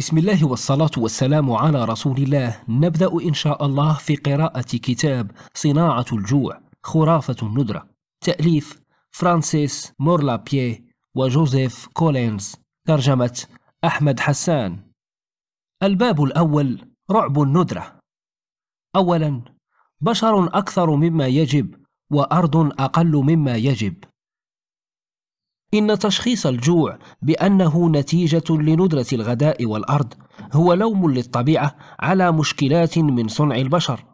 بسم الله والصلاة والسلام على رسول الله نبدأ إن شاء الله في قراءة كتاب صناعة الجوع خرافة الندرة تأليف فرانسيس مورلابيه وجوزيف كولينز ترجمة أحمد حسان الباب الأول رعب الندرة أولا بشر أكثر مما يجب وأرض أقل مما يجب إن تشخيص الجوع بأنه نتيجة لندرة الغداء والأرض هو لوم للطبيعة على مشكلات من صنع البشر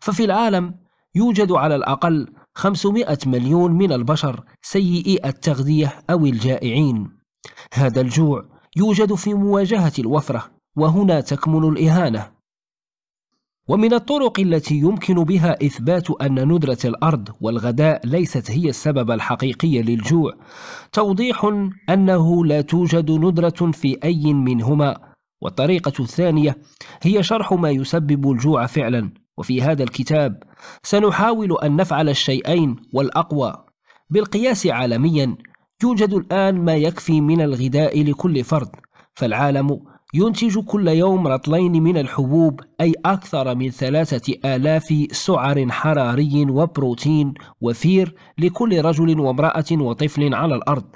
ففي العالم يوجد على الأقل 500 مليون من البشر سيئي التغذية أو الجائعين هذا الجوع يوجد في مواجهة الوفرة وهنا تكمن الإهانة ومن الطرق التي يمكن بها إثبات أن ندرة الأرض والغداء ليست هي السبب الحقيقي للجوع توضيح أنه لا توجد ندرة في أي منهما والطريقة الثانية هي شرح ما يسبب الجوع فعلا وفي هذا الكتاب سنحاول أن نفعل الشيئين والأقوى بالقياس عالميا يوجد الآن ما يكفي من الغذاء لكل فرد فالعالم ينتج كل يوم رطلين من الحبوب أي أكثر من ثلاثة آلاف سعر حراري وبروتين وفير لكل رجل وامرأة وطفل على الأرض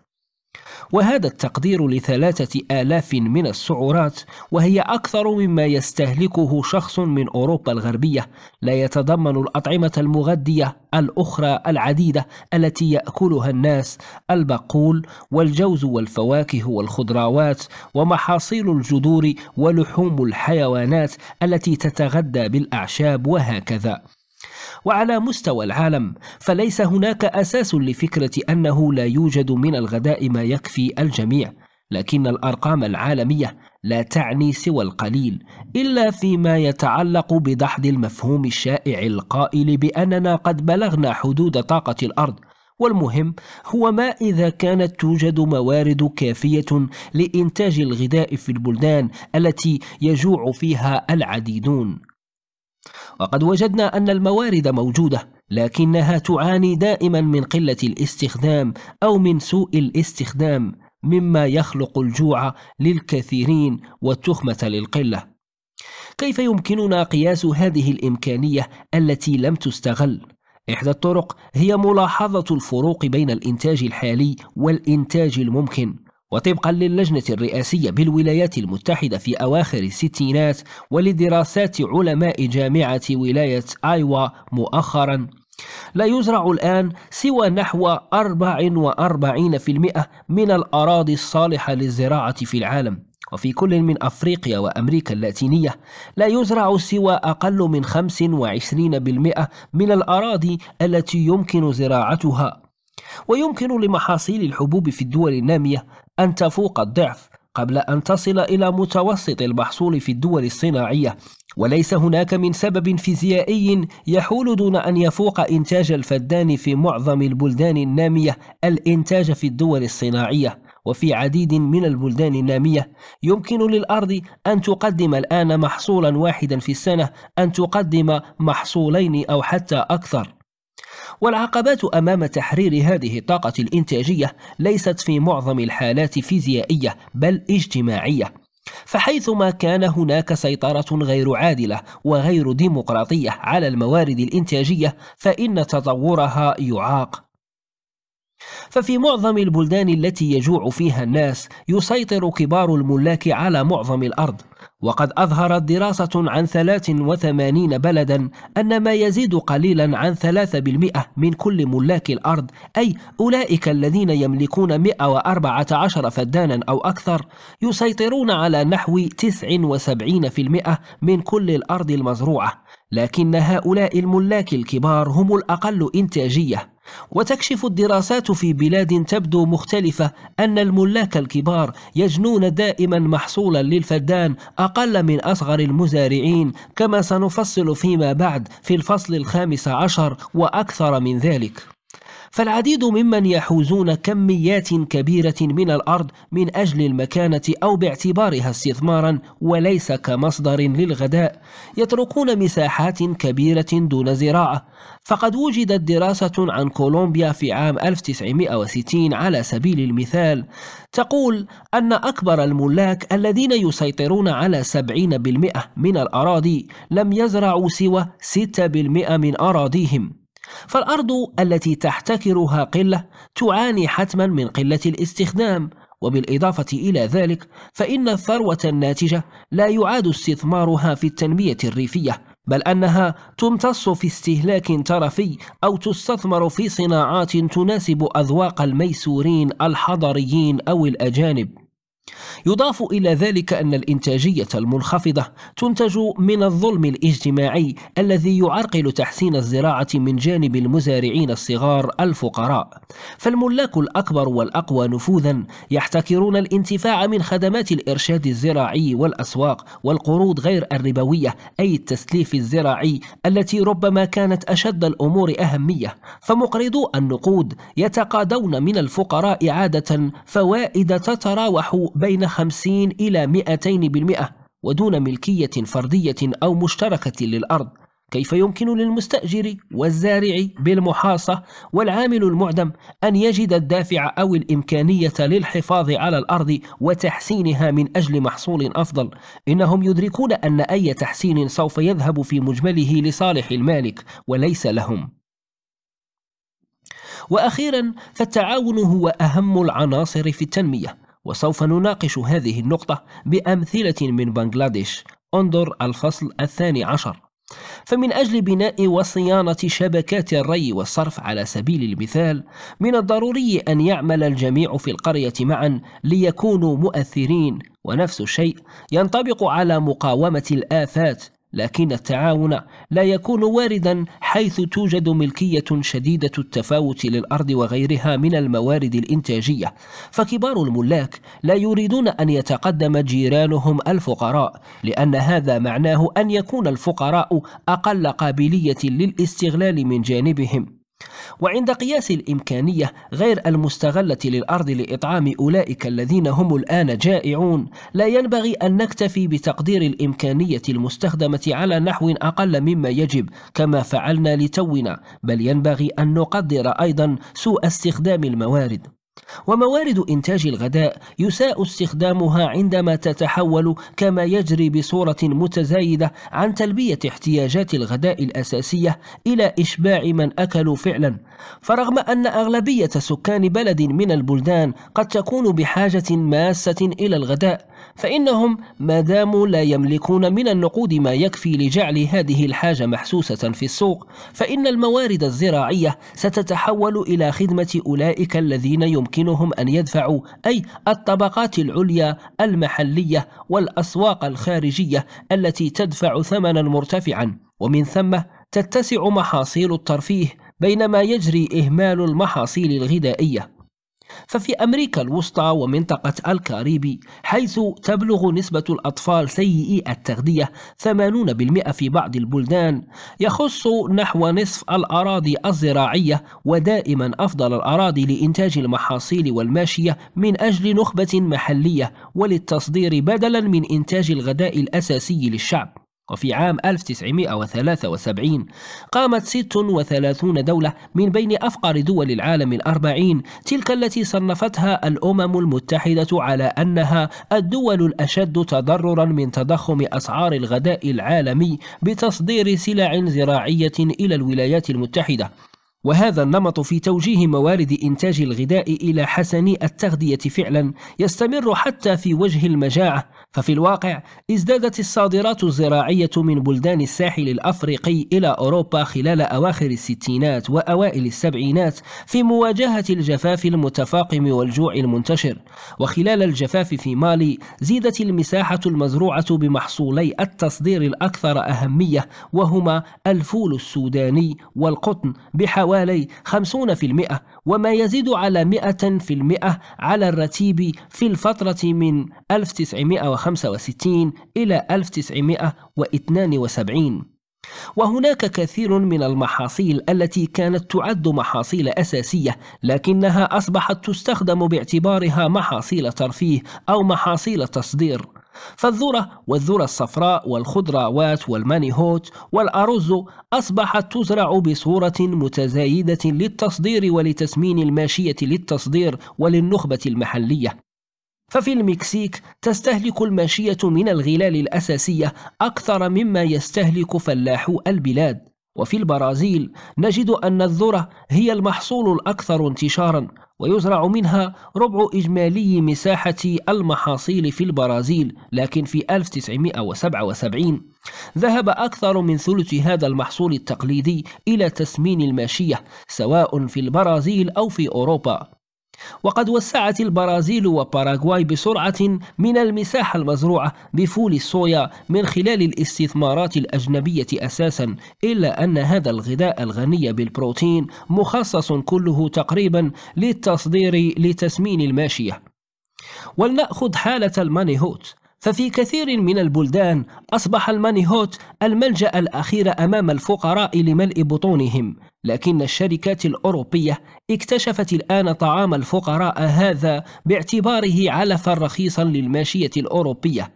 وهذا التقدير لثلاثة آلاف من السعرات وهي أكثر مما يستهلكه شخص من أوروبا الغربية لا يتضمن الأطعمة المغذية الأخرى العديدة التي يأكلها الناس البقول والجوز والفواكه والخضروات ومحاصيل الجذور ولحوم الحيوانات التي تتغذى بالأعشاب وهكذا وعلى مستوى العالم فليس هناك أساس لفكرة أنه لا يوجد من الغداء ما يكفي الجميع لكن الأرقام العالمية لا تعني سوى القليل إلا فيما يتعلق بدحض المفهوم الشائع القائل بأننا قد بلغنا حدود طاقة الأرض والمهم هو ما إذا كانت توجد موارد كافية لإنتاج الغذاء في البلدان التي يجوع فيها العديدون وقد وجدنا أن الموارد موجودة لكنها تعاني دائما من قلة الاستخدام أو من سوء الاستخدام مما يخلق الجوع للكثيرين والتخمة للقلة كيف يمكننا قياس هذه الإمكانية التي لم تستغل؟ إحدى الطرق هي ملاحظة الفروق بين الإنتاج الحالي والإنتاج الممكن وطبقا للجنة الرئاسية بالولايات المتحدة في أواخر الستينات ولدراسات علماء جامعة ولاية آيوا مؤخرا لا يزرع الآن سوى نحو 44% من الأراضي الصالحة للزراعة في العالم وفي كل من أفريقيا وأمريكا اللاتينية لا يزرع سوى أقل من 25% من الأراضي التي يمكن زراعتها ويمكن لمحاصيل الحبوب في الدول النامية أن تفوق الضعف قبل أن تصل إلى متوسط المحصول في الدول الصناعية وليس هناك من سبب فيزيائي يحول دون أن يفوق إنتاج الفدان في معظم البلدان النامية الإنتاج في الدول الصناعية وفي عديد من البلدان النامية يمكن للأرض أن تقدم الآن محصولا واحدا في السنة أن تقدم محصولين أو حتى أكثر والعقبات أمام تحرير هذه الطاقة الإنتاجية ليست في معظم الحالات فيزيائية بل اجتماعية فحيثما كان هناك سيطرة غير عادلة وغير ديمقراطية على الموارد الإنتاجية فإن تطورها يعاق ففي معظم البلدان التي يجوع فيها الناس يسيطر كبار الملاك على معظم الأرض وقد أظهرت دراسة عن 83 بلدا أن ما يزيد قليلا عن 3% من كل ملاك الأرض أي أولئك الذين يملكون 114 فدانا أو أكثر يسيطرون على نحو 79% من كل الأرض المزروعة لكن هؤلاء الملاك الكبار هم الأقل إنتاجية وتكشف الدراسات في بلاد تبدو مختلفة أن الملاك الكبار يجنون دائما محصولا للفدان أقل من أصغر المزارعين كما سنفصل فيما بعد في الفصل الخامس عشر وأكثر من ذلك فالعديد ممن يحوزون كميات كبيرة من الأرض من أجل المكانة أو باعتبارها استثمارا وليس كمصدر للغذاء يتركون مساحات كبيرة دون زراعة فقد وجدت دراسة عن كولومبيا في عام 1960 على سبيل المثال تقول أن أكبر الملاك الذين يسيطرون على 70% من الأراضي لم يزرعوا سوى 6% من أراضيهم فالأرض التي تحتكرها قلة تعاني حتما من قلة الاستخدام وبالإضافة إلى ذلك فإن الثروة الناتجة لا يعاد استثمارها في التنمية الريفية بل أنها تمتص في استهلاك ترفي أو تستثمر في صناعات تناسب أذواق الميسورين الحضريين أو الأجانب يضاف إلى ذلك أن الإنتاجية المنخفضة تنتج من الظلم الاجتماعي الذي يعرقل تحسين الزراعة من جانب المزارعين الصغار الفقراء فالملاك الأكبر والأقوى نفوذا يحتكرون الانتفاع من خدمات الإرشاد الزراعي والأسواق والقروض غير الربوية أي التسليف الزراعي التي ربما كانت أشد الأمور أهمية فمقرضو النقود يتقاضون من الفقراء عادة فوائد تتراوح بين 50 إلى 200% ودون ملكية فردية أو مشتركة للأرض كيف يمكن للمستأجر والزارع بالمحاصة والعامل المعدم أن يجد الدافع أو الإمكانية للحفاظ على الأرض وتحسينها من أجل محصول أفضل إنهم يدركون أن أي تحسين سوف يذهب في مجمله لصالح المالك وليس لهم وأخيرا فالتعاون هو أهم العناصر في التنمية وسوف نناقش هذه النقطة بأمثلة من بنغلاديش انظر الفصل الثاني عشر فمن أجل بناء وصيانة شبكات الري والصرف على سبيل المثال من الضروري أن يعمل الجميع في القرية معا ليكونوا مؤثرين ونفس الشيء ينطبق على مقاومة الآفات لكن التعاون لا يكون واردا حيث توجد ملكية شديدة التفاوت للأرض وغيرها من الموارد الإنتاجية، فكبار الملاك لا يريدون أن يتقدم جيرانهم الفقراء، لأن هذا معناه أن يكون الفقراء أقل قابلية للاستغلال من جانبهم، وعند قياس الإمكانية غير المستغلة للأرض لإطعام أولئك الذين هم الآن جائعون لا ينبغي أن نكتفي بتقدير الإمكانية المستخدمة على نحو أقل مما يجب كما فعلنا لتونا بل ينبغي أن نقدر أيضا سوء استخدام الموارد وموارد إنتاج الغداء يساء استخدامها عندما تتحول كما يجري بصورة متزايدة عن تلبية احتياجات الغداء الأساسية إلى إشباع من أكلوا فعلا فرغم أن أغلبية سكان بلد من البلدان قد تكون بحاجة ماسة إلى الغداء فإنهم ما داموا لا يملكون من النقود ما يكفي لجعل هذه الحاجة محسوسة في السوق فإن الموارد الزراعية ستتحول إلى خدمة أولئك الذين يمكنهم أن يدفعوا أي الطبقات العليا المحلية والأسواق الخارجية التي تدفع ثمنا مرتفعا ومن ثم تتسع محاصيل الترفيه بينما يجري إهمال المحاصيل الغذائية ففي أمريكا الوسطى ومنطقة الكاريبي حيث تبلغ نسبة الأطفال سيئي التغذية 80% في بعض البلدان يخص نحو نصف الأراضي الزراعية ودائما أفضل الأراضي لإنتاج المحاصيل والماشية من أجل نخبة محلية وللتصدير بدلا من إنتاج الغذاء الأساسي للشعب وفي عام 1973 قامت 36 دولة من بين أفقر دول العالم الأربعين تلك التي صنفتها الأمم المتحدة على أنها الدول الأشد تضررا من تضخم أسعار الغذاء العالمي بتصدير سلع زراعية إلى الولايات المتحدة وهذا النمط في توجيه موارد إنتاج الغذاء إلى حسن التغذية فعلا يستمر حتى في وجه المجاعة ففي الواقع ازدادت الصادرات الزراعية من بلدان الساحل الأفريقي إلى أوروبا خلال أواخر الستينات وأوائل السبعينات في مواجهة الجفاف المتفاقم والجوع المنتشر وخلال الجفاف في مالي زيدت المساحة المزروعة بمحصولي التصدير الأكثر أهمية وهما الفول السوداني والقطن بحوالي حوالي 50% وما يزيد على 100% على الرتيب في الفترة من 1965 إلى 1972 وهناك كثير من المحاصيل التي كانت تعد محاصيل أساسية لكنها أصبحت تستخدم باعتبارها محاصيل ترفيه أو محاصيل تصدير فالذرة والذرة الصفراء والخضروات والمانيهوت والأرز أصبحت تزرع بصورة متزايدة للتصدير ولتسمين الماشية للتصدير وللنخبة المحلية ففي المكسيك تستهلك الماشية من الغلال الأساسية أكثر مما يستهلك فلاحو البلاد وفي البرازيل نجد أن الذرة هي المحصول الأكثر انتشارا ويزرع منها ربع إجمالي مساحة المحاصيل في البرازيل لكن في 1977 ذهب أكثر من ثلث هذا المحصول التقليدي إلى تسمين الماشية سواء في البرازيل أو في أوروبا وقد وسعت البرازيل وباراغواي بسرعة من المساحة المزروعة بفول الصويا من خلال الاستثمارات الأجنبية أساسا إلا أن هذا الغذاء الغني بالبروتين مخصص كله تقريبا للتصدير لتسمين الماشية ولنأخذ حالة المانيهوت ففي كثير من البلدان أصبح الماني هوت الملجأ الأخير أمام الفقراء لملء بطونهم لكن الشركات الأوروبية اكتشفت الآن طعام الفقراء هذا باعتباره علفا رخيصا للماشية الأوروبية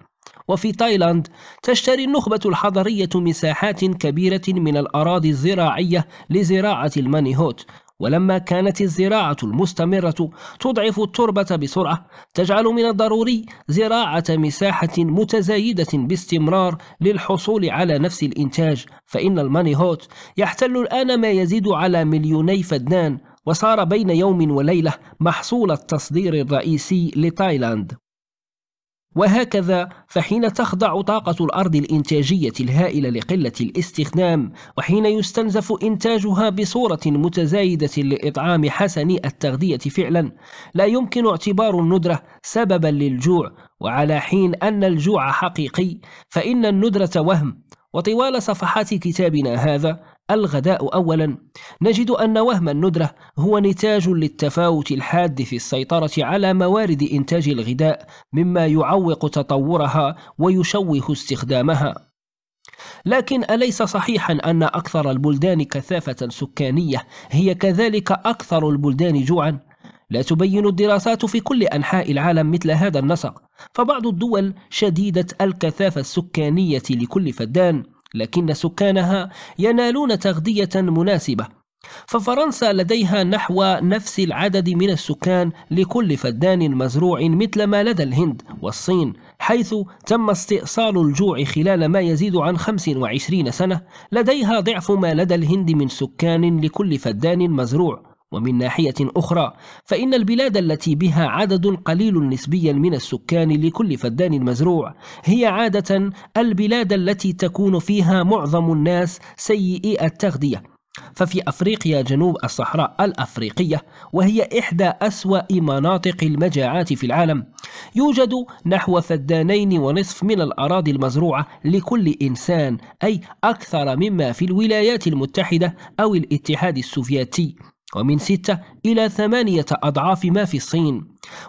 وفي تايلاند تشتري النخبة الحضرية مساحات كبيرة من الأراضي الزراعية لزراعة المانيهوت ولما كانت الزراعة المستمرة تضعف التربة بسرعة تجعل من الضروري زراعة مساحة متزايدة باستمرار للحصول على نفس الإنتاج فإن المانيهوت يحتل الآن ما يزيد على مليوني فدنان وصار بين يوم وليلة محصول التصدير الرئيسي لتايلاند وهكذا فحين تخضع طاقة الأرض الإنتاجية الهائلة لقلة الاستخدام وحين يستنزف إنتاجها بصورة متزايدة لإطعام حسن التغذية فعلا لا يمكن اعتبار الندرة سببا للجوع وعلى حين أن الجوع حقيقي فإن الندرة وهم وطوال صفحات كتابنا هذا الغداء أولا نجد أن وهم الندرة هو نتاج للتفاوت الحاد في السيطرة على موارد إنتاج الغذاء مما يعوق تطورها ويشوه استخدامها لكن أليس صحيحا أن أكثر البلدان كثافة سكانية هي كذلك أكثر البلدان جوعا؟ لا تبين الدراسات في كل أنحاء العالم مثل هذا النسق فبعض الدول شديدة الكثافة السكانية لكل فدان لكن سكانها ينالون تغذية مناسبة ففرنسا لديها نحو نفس العدد من السكان لكل فدان مزروع مثل ما لدى الهند والصين حيث تم استئصال الجوع خلال ما يزيد عن 25 سنة لديها ضعف ما لدى الهند من سكان لكل فدان مزروع ومن ناحية أخرى فإن البلاد التي بها عدد قليل نسبيا من السكان لكل فدان مزروع هي عادة البلاد التي تكون فيها معظم الناس سيئي التغذية ففي أفريقيا جنوب الصحراء الأفريقية وهي إحدى أسوأ مناطق المجاعات في العالم يوجد نحو فدانين ونصف من الأراضي المزروعة لكل إنسان أي أكثر مما في الولايات المتحدة أو الاتحاد السوفيتي ومن ستة إلى ثمانية أضعاف ما في الصين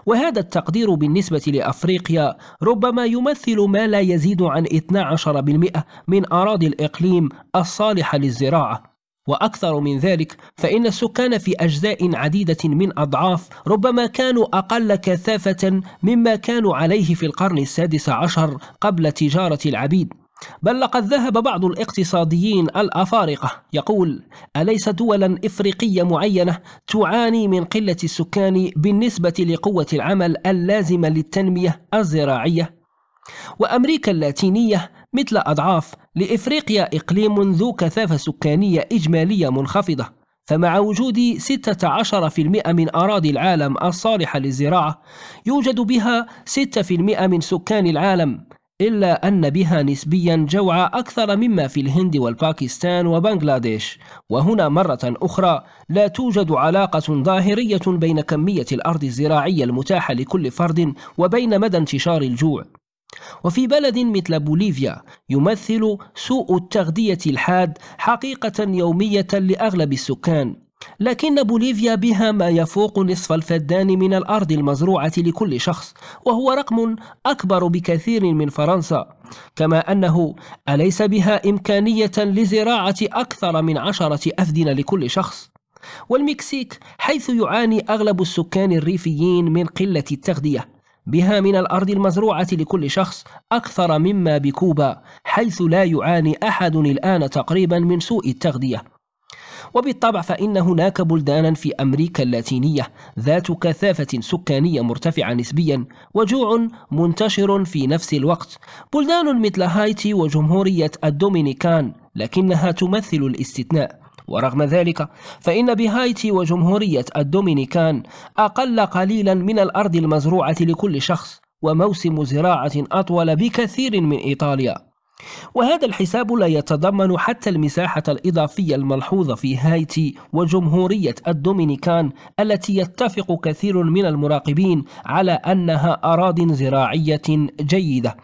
وهذا التقدير بالنسبة لأفريقيا ربما يمثل ما لا يزيد عن 12% من أراضي الإقليم الصالحة للزراعة وأكثر من ذلك فإن السكان في أجزاء عديدة من أضعاف ربما كانوا أقل كثافة مما كانوا عليه في القرن السادس عشر قبل تجارة العبيد بل لقد ذهب بعض الاقتصاديين الأفارقة يقول أليس دولا إفريقية معينة تعاني من قلة السكان بالنسبة لقوة العمل اللازمة للتنمية الزراعية؟ وأمريكا اللاتينية مثل أضعاف لإفريقيا إقليم ذو كثافة سكانية إجمالية منخفضة فمع وجود 16% من أراضي العالم الصالحة للزراعة يوجد بها 6% من سكان العالم إلا أن بها نسبيا جوع أكثر مما في الهند والباكستان وبنغلاديش وهنا مرة أخرى لا توجد علاقة ظاهرية بين كمية الأرض الزراعية المتاحة لكل فرد وبين مدى انتشار الجوع وفي بلد مثل بوليفيا يمثل سوء التغذية الحاد حقيقة يومية لأغلب السكان لكن بوليفيا بها ما يفوق نصف الفدان من الأرض المزروعة لكل شخص وهو رقم أكبر بكثير من فرنسا كما أنه أليس بها إمكانية لزراعة أكثر من عشرة أفدن لكل شخص والمكسيك حيث يعاني أغلب السكان الريفيين من قلة التغذية بها من الأرض المزروعة لكل شخص أكثر مما بكوبا حيث لا يعاني أحد الآن تقريبا من سوء التغذية وبالطبع فإن هناك بلدانا في أمريكا اللاتينية ذات كثافة سكانية مرتفعة نسبيا وجوع منتشر في نفس الوقت بلدان مثل هايتي وجمهورية الدومينيكان لكنها تمثل الاستثناء ورغم ذلك فإن بهايتي وجمهورية الدومينيكان أقل قليلا من الأرض المزروعة لكل شخص وموسم زراعة أطول بكثير من إيطاليا وهذا الحساب لا يتضمن حتى المساحة الإضافية الملحوظة في هايتي وجمهورية الدومينيكان التي يتفق كثير من المراقبين على أنها أراضٍ زراعية جيدة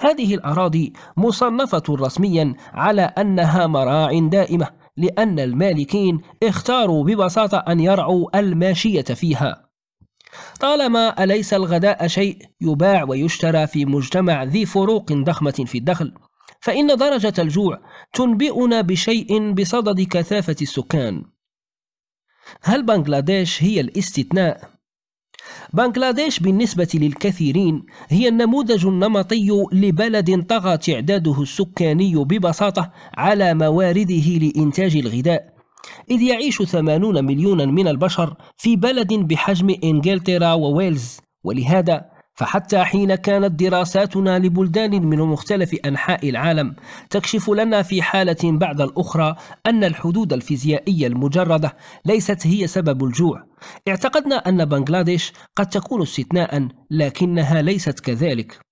هذه الأراضي مصنفة رسميا على أنها مراع دائمة لأن المالكين اختاروا ببساطة أن يرعوا الماشية فيها طالما أليس الغداء شيء يباع ويشترى في مجتمع ذي فروق ضخمة في الدخل فإن درجة الجوع تنبئنا بشيء بصدد كثافة السكان هل بنغلاديش هي الاستثناء؟ بنغلاديش بالنسبة للكثيرين هي النموذج النمطي لبلد طغى تعداده السكاني ببساطة على موارده لإنتاج الغذاء إذ يعيش 80 مليونا من البشر في بلد بحجم إنجلترا وويلز ولهذا فحتى حين كانت دراساتنا لبلدان من مختلف أنحاء العالم تكشف لنا في حالة بعد الأخرى أن الحدود الفيزيائية المجردة ليست هي سبب الجوع اعتقدنا أن بنغلاديش قد تكون استثناء لكنها ليست كذلك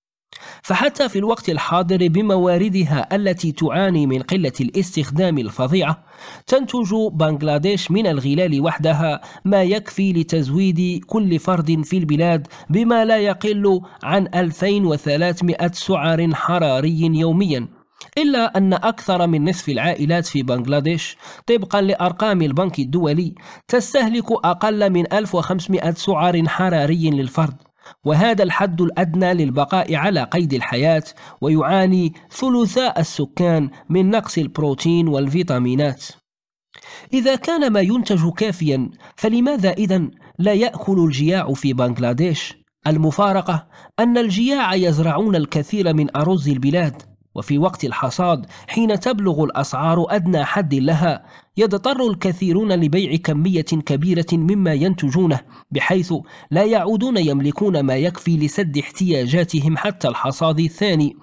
فحتى في الوقت الحاضر بمواردها التي تعاني من قلة الاستخدام الفظيعة تنتج بنغلاديش من الغلال وحدها ما يكفي لتزويد كل فرد في البلاد بما لا يقل عن 2300 سعر حراري يوميا إلا أن أكثر من نصف العائلات في بنغلاديش طبقا لأرقام البنك الدولي تستهلك أقل من 1500 سعر حراري للفرد وهذا الحد الأدنى للبقاء على قيد الحياة ويعاني ثلثاء السكان من نقص البروتين والفيتامينات إذا كان ما ينتج كافيا فلماذا إذا لا يأكل الجياع في بنغلاديش؟ المفارقة أن الجياع يزرعون الكثير من أرز البلاد وفي وقت الحصاد حين تبلغ الأسعار أدنى حد لها يضطر الكثيرون لبيع كمية كبيرة مما ينتجونه بحيث لا يعودون يملكون ما يكفي لسد احتياجاتهم حتى الحصاد الثاني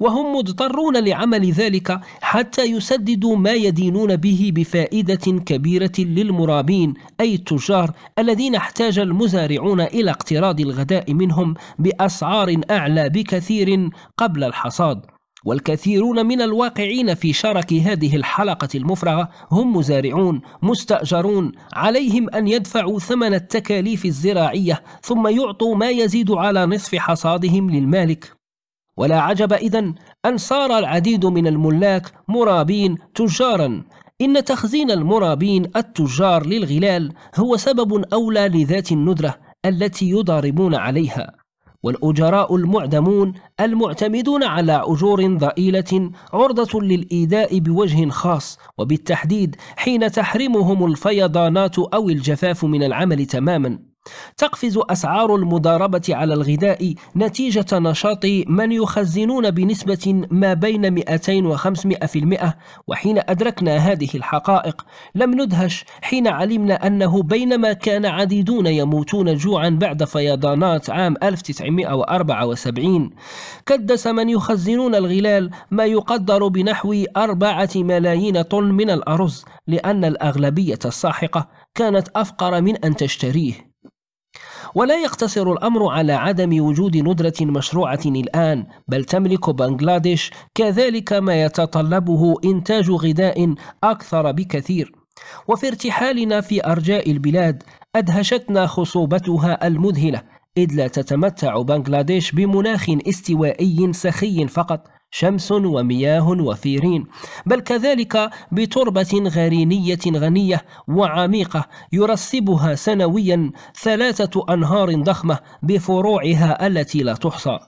وهم مضطرون لعمل ذلك حتى يسددوا ما يدينون به بفائدة كبيرة للمرابين أي التجار الذين احتاج المزارعون إلى اقتراض الغداء منهم بأسعار أعلى بكثير قبل الحصاد والكثيرون من الواقعين في شرك هذه الحلقة المفرغة هم مزارعون مستأجرون عليهم أن يدفعوا ثمن التكاليف الزراعية ثم يعطوا ما يزيد على نصف حصادهم للمالك ولا عجب إذا أن صار العديد من الملاك مرابين تجارا إن تخزين المرابين التجار للغلال هو سبب أولى لذات الندرة التي يضاربون عليها والأجراء المعدمون المعتمدون على أجور ضئيلة عرضة للإيداء بوجه خاص وبالتحديد حين تحرمهم الفيضانات أو الجفاف من العمل تماماً تقفز أسعار المضاربة على الغذاء نتيجة نشاط من يخزنون بنسبة ما بين 200 و500% وحين أدركنا هذه الحقائق لم ندهش حين علمنا أنه بينما كان عديدون يموتون جوعا بعد فيضانات عام 1974 كدس من يخزنون الغلال ما يقدر بنحو 4 ملايين طن من الأرز لأن الأغلبية الساحقة كانت أفقر من أن تشتريه ولا يقتصر الأمر على عدم وجود ندرة مشروعة الآن بل تملك بنغلاديش كذلك ما يتطلبه إنتاج غذاء أكثر بكثير وفي ارتحالنا في أرجاء البلاد أدهشتنا خصوبتها المذهلة إذ لا تتمتع بنغلاديش بمناخ استوائي سخي فقط شمس ومياه وثيرين بل كذلك بتربة غرينية غنية وعميقة يرسبها سنويا ثلاثة أنهار ضخمة بفروعها التي لا تحصى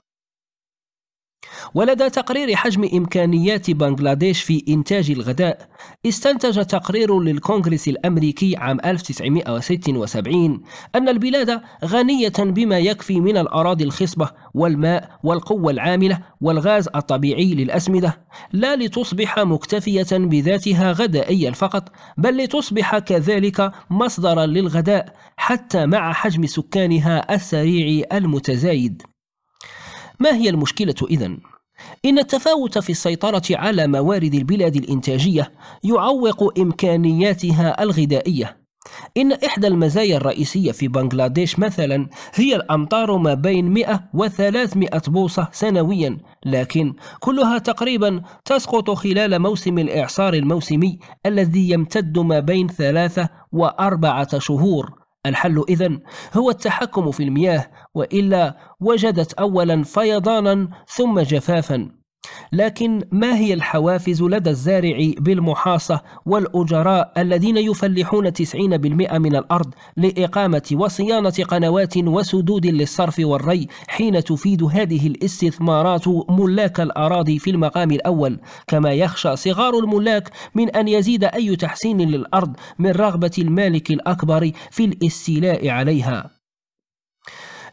ولدى تقرير حجم إمكانيات بنغلاديش في إنتاج الغذاء استنتج تقرير للكونغرس الأمريكي عام 1976 أن البلاد غنية بما يكفي من الأراضي الخصبة والماء والقوة العاملة والغاز الطبيعي للأسمدة لا لتصبح مكتفية بذاتها غذائيا فقط بل لتصبح كذلك مصدرا للغذاء حتى مع حجم سكانها السريع المتزايد ما هي المشكلة إذن؟ إن التفاوت في السيطرة على موارد البلاد الإنتاجية يعوق إمكانياتها الغذائية إن إحدى المزايا الرئيسية في بنغلاديش مثلا هي الأمطار ما بين 100 و 300 بوصة سنويا لكن كلها تقريبا تسقط خلال موسم الإعصار الموسمي الذي يمتد ما بين ثلاثة وأربعة شهور الحل إذن هو التحكم في المياه وإلا وجدت أولا فيضانا ثم جفافا لكن ما هي الحوافز لدى الزارع بالمحاصة والأجراء الذين يفلحون 90% من الأرض لإقامة وصيانة قنوات وسدود للصرف والري حين تفيد هذه الاستثمارات ملاك الأراضي في المقام الأول كما يخشى صغار الملاك من أن يزيد أي تحسين للأرض من رغبة المالك الأكبر في الاستيلاء عليها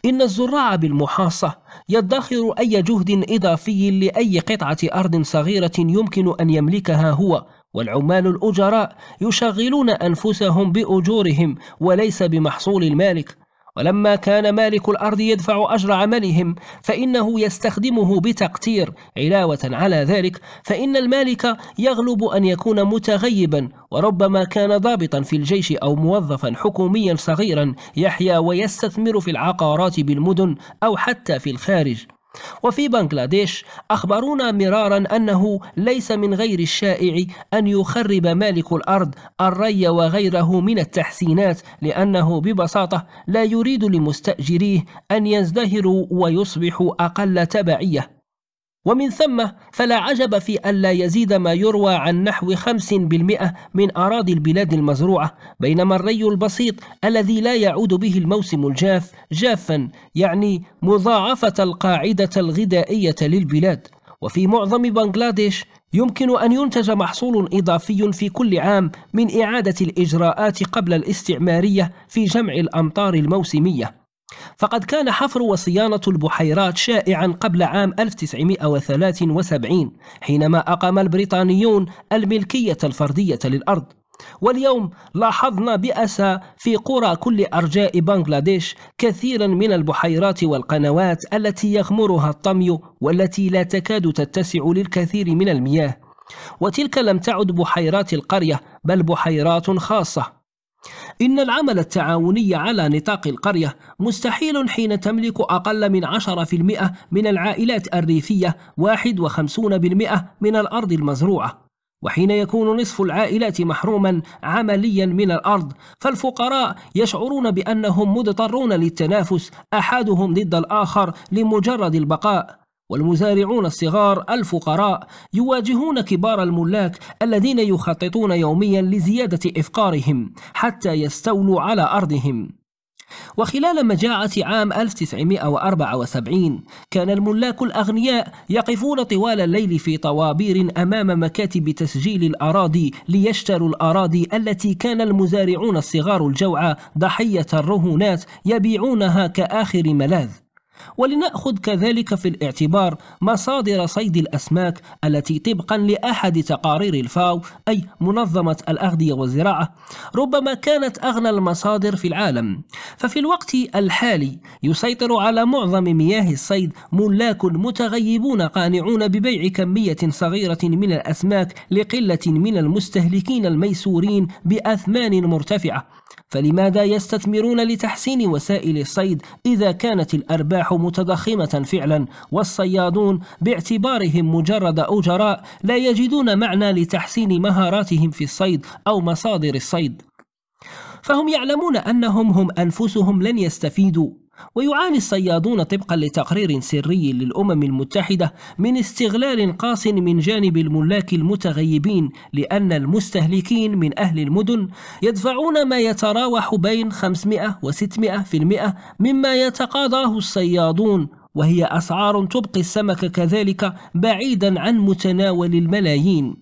إن الزراع بالمحاصة يدخر أي جهد إضافي لأي قطعة أرض صغيرة يمكن أن يملكها هو والعمال الأجراء يشغلون أنفسهم بأجورهم وليس بمحصول المالك ولما كان مالك الأرض يدفع أجر عملهم فإنه يستخدمه بتقتير علاوة على ذلك فإن المالك يغلب أن يكون متغيبا وربما كان ضابطا في الجيش أو موظفا حكوميا صغيرا يحيا ويستثمر في العقارات بالمدن أو حتى في الخارج وفي بنغلاديش أخبرونا مرارا أنه ليس من غير الشائع أن يخرب مالك الأرض الري وغيره من التحسينات لأنه ببساطة لا يريد لمستأجريه أن يزدهروا ويصبحوا أقل تبعية ومن ثم فلا عجب في أن لا يزيد ما يروى عن نحو 5% من أراضي البلاد المزروعة بينما الري البسيط الذي لا يعود به الموسم الجاف جافا يعني مضاعفة القاعدة الغذائية للبلاد وفي معظم بنغلاديش يمكن أن ينتج محصول إضافي في كل عام من إعادة الإجراءات قبل الاستعمارية في جمع الأمطار الموسمية فقد كان حفر وصيانة البحيرات شائعا قبل عام 1973 حينما أقام البريطانيون الملكية الفردية للأرض واليوم لاحظنا بأسى في قرى كل أرجاء بنغلاديش كثيرا من البحيرات والقنوات التي يغمرها الطمي والتي لا تكاد تتسع للكثير من المياه وتلك لم تعد بحيرات القرية بل بحيرات خاصة إن العمل التعاوني على نطاق القرية مستحيل حين تملك أقل من 10% من العائلات الريفية 51% من الأرض المزروعة وحين يكون نصف العائلات محروما عمليا من الارض فالفقراء يشعرون بانهم مضطرون للتنافس احدهم ضد الاخر لمجرد البقاء والمزارعون الصغار الفقراء يواجهون كبار الملاك الذين يخططون يوميا لزيادة إفقارهم حتى يستولوا على أرضهم وخلال مجاعة عام 1974 كان الملاك الأغنياء يقفون طوال الليل في طوابير أمام مكاتب تسجيل الأراضي ليشتروا الأراضي التي كان المزارعون الصغار الجوعى ضحية الرهونات يبيعونها كآخر ملاذ ولنأخذ كذلك في الاعتبار مصادر صيد الأسماك التي طبقا لأحد تقارير الفاو أي منظمة الأغذية والزراعة ربما كانت أغنى المصادر في العالم ففي الوقت الحالي يسيطر على معظم مياه الصيد ملاك متغيبون قانعون ببيع كمية صغيرة من الأسماك لقلة من المستهلكين الميسورين بأثمان مرتفعة فلماذا يستثمرون لتحسين وسائل الصيد إذا كانت الأرباح متضخمة فعلا والصيادون باعتبارهم مجرد أجراء لا يجدون معنى لتحسين مهاراتهم في الصيد أو مصادر الصيد فهم يعلمون أنهم هم أنفسهم لن يستفيدوا ويعاني الصيادون طبقا لتقرير سري للأمم المتحدة من استغلال قاس من جانب الملاك المتغيبين لأن المستهلكين من أهل المدن يدفعون ما يتراوح بين 500 و 600% مما يتقاضاه الصيادون وهي أسعار تبقي السمك كذلك بعيدا عن متناول الملايين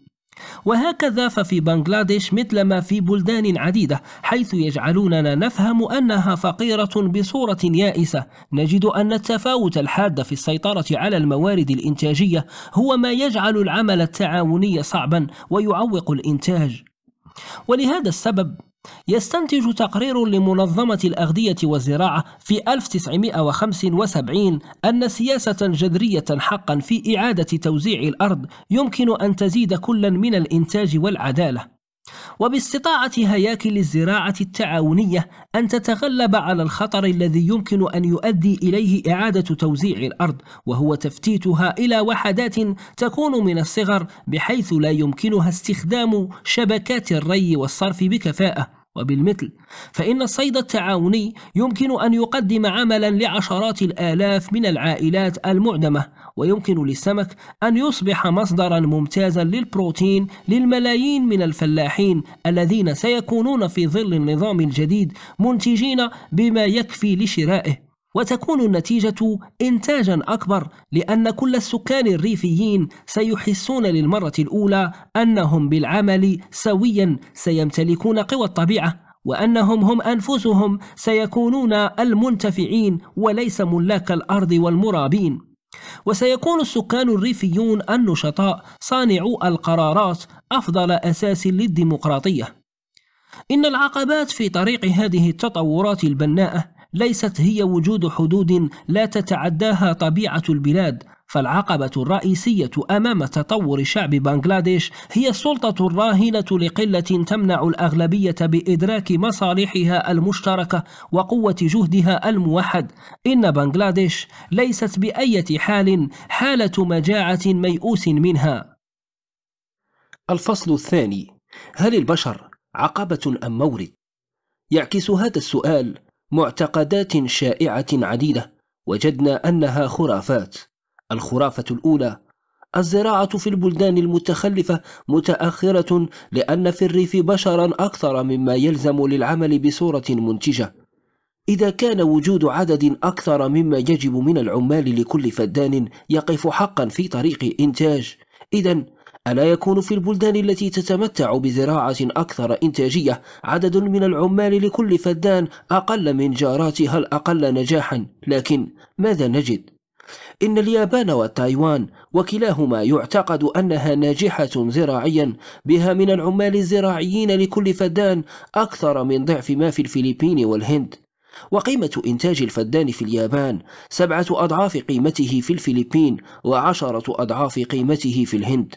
وهكذا ففي بنغلاديش مثلما في بلدان عديدة حيث يجعلوننا نفهم أنها فقيرة بصورة يائسة نجد أن التفاوت الحاد في السيطرة على الموارد الإنتاجية هو ما يجعل العمل التعاوني صعبا ويعوق الإنتاج ولهذا السبب يستنتج تقرير لمنظمة الأغذية والزراعة في 1975 أن سياسة جذرية حقا في إعادة توزيع الأرض يمكن أن تزيد كلا من الإنتاج والعدالة وباستطاعة هياكل الزراعة التعاونية أن تتغلب على الخطر الذي يمكن أن يؤدي إليه إعادة توزيع الأرض وهو تفتيتها إلى وحدات تكون من الصغر بحيث لا يمكنها استخدام شبكات الري والصرف بكفاءة وبالمثل فإن الصيد التعاوني يمكن أن يقدم عملا لعشرات الآلاف من العائلات المعدمة ويمكن للسمك أن يصبح مصدرا ممتازا للبروتين للملايين من الفلاحين الذين سيكونون في ظل النظام الجديد منتجين بما يكفي لشرائه وتكون النتيجة إنتاجا أكبر لأن كل السكان الريفيين سيحسون للمرة الأولى أنهم بالعمل سويا سيمتلكون قوى الطبيعة وأنهم هم أنفسهم سيكونون المنتفعين وليس ملاك الأرض والمرابين وسيكون السكان الريفيون النشطاء صانعو القرارات أفضل أساس للديمقراطية إن العقبات في طريق هذه التطورات البناءة ليست هي وجود حدود لا تتعداها طبيعة البلاد فالعقبة الرئيسية أمام تطور شعب بنغلاديش هي السلطة الراهنة لقلة تمنع الأغلبية بإدراك مصالحها المشتركة وقوة جهدها الموحد إن بنغلاديش ليست بأية حال حالة مجاعة ميؤوس منها الفصل الثاني هل البشر عقبة أم مورد؟ يعكس هذا السؤال معتقدات شائعة عديدة وجدنا أنها خرافات الخرافة الأولى الزراعة في البلدان المتخلفة متأخرة لأن في الريف بشرا أكثر مما يلزم للعمل بصورة منتجة إذا كان وجود عدد أكثر مما يجب من العمال لكل فدان يقف حقا في طريق إنتاج إذن ألا يكون في البلدان التي تتمتع بزراعة أكثر إنتاجية عدد من العمال لكل فدان أقل من جاراتها الأقل نجاحا لكن ماذا نجد؟ إن اليابان وتايوان وكلاهما يعتقد أنها ناجحة زراعيا بها من العمال الزراعيين لكل فدان أكثر من ضعف ما في الفلبين والهند وقيمة إنتاج الفدان في اليابان سبعة أضعاف قيمته في الفلبين وعشرة أضعاف قيمته في الهند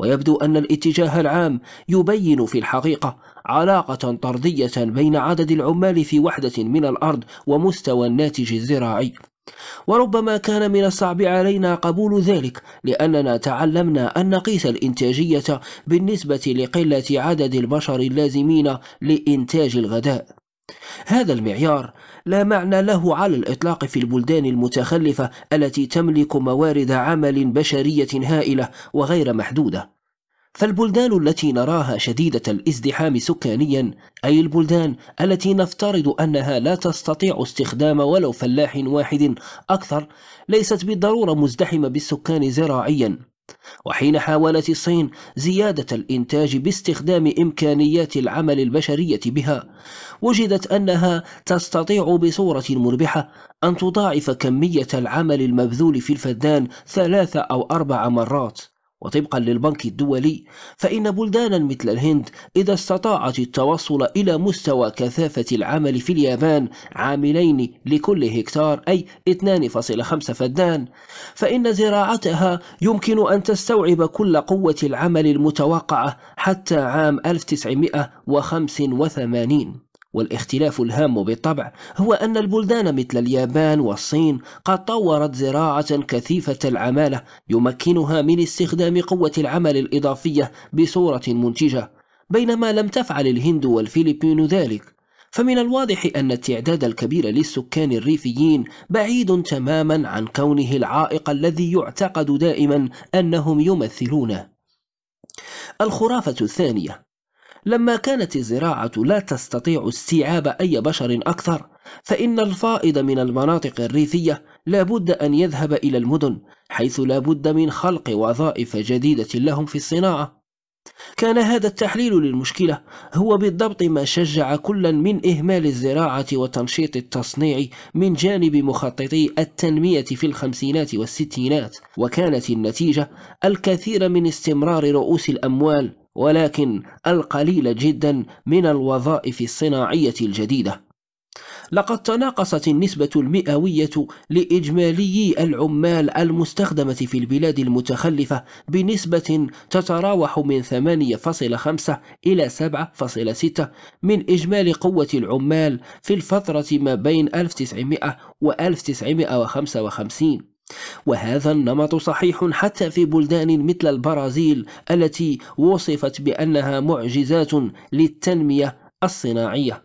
ويبدو أن الاتجاه العام يبين في الحقيقة علاقة طردية بين عدد العمال في وحدة من الأرض ومستوى الناتج الزراعي وربما كان من الصعب علينا قبول ذلك لأننا تعلمنا أن نقيس الإنتاجية بالنسبة لقلة عدد البشر اللازمين لإنتاج الغداء هذا المعيار لا معنى له على الإطلاق في البلدان المتخلفة التي تملك موارد عمل بشرية هائلة وغير محدودة فالبلدان التي نراها شديدة الازدحام سكانيا أي البلدان التي نفترض أنها لا تستطيع استخدام ولو فلاح واحد أكثر ليست بالضرورة مزدحمة بالسكان زراعيا وحين حاولت الصين زيادة الإنتاج باستخدام إمكانيات العمل البشرية بها، وجدت أنها تستطيع بصورة مربحة أن تضاعف كمية العمل المبذول في الفدان ثلاث أو أربع مرات، وطبقا للبنك الدولي فإن بلدانا مثل الهند إذا استطاعت التوصل إلى مستوى كثافة العمل في اليابان عاملين لكل هكتار أي 2.5 فدان فإن زراعتها يمكن أن تستوعب كل قوة العمل المتوقعة حتى عام 1985 والاختلاف الهام بالطبع هو أن البلدان مثل اليابان والصين قد طورت زراعة كثيفة العمالة يمكنها من استخدام قوة العمل الإضافية بصورة منتجة بينما لم تفعل الهند والفلبين ذلك فمن الواضح أن التعداد الكبير للسكان الريفيين بعيد تماما عن كونه العائق الذي يعتقد دائما أنهم يمثلونه الخرافة الثانية لما كانت الزراعة لا تستطيع استيعاب أي بشر أكثر فإن الفائض من المناطق الريفية لابد أن يذهب إلى المدن حيث لابد من خلق وظائف جديدة لهم في الصناعة كان هذا التحليل للمشكلة هو بالضبط ما شجع كلا من إهمال الزراعة وتنشيط التصنيع من جانب مخططي التنمية في الخمسينات والستينات وكانت النتيجة الكثير من استمرار رؤوس الأموال ولكن القليل جدا من الوظائف الصناعية الجديدة لقد تناقصت النسبة المئوية لإجمالي العمال المستخدمة في البلاد المتخلفة بنسبة تتراوح من 8.5 إلى 7.6 من إجمالي قوة العمال في الفترة ما بين 1900 و 1955 وهذا النمط صحيح حتى في بلدان مثل البرازيل التي وصفت بأنها معجزات للتنمية الصناعية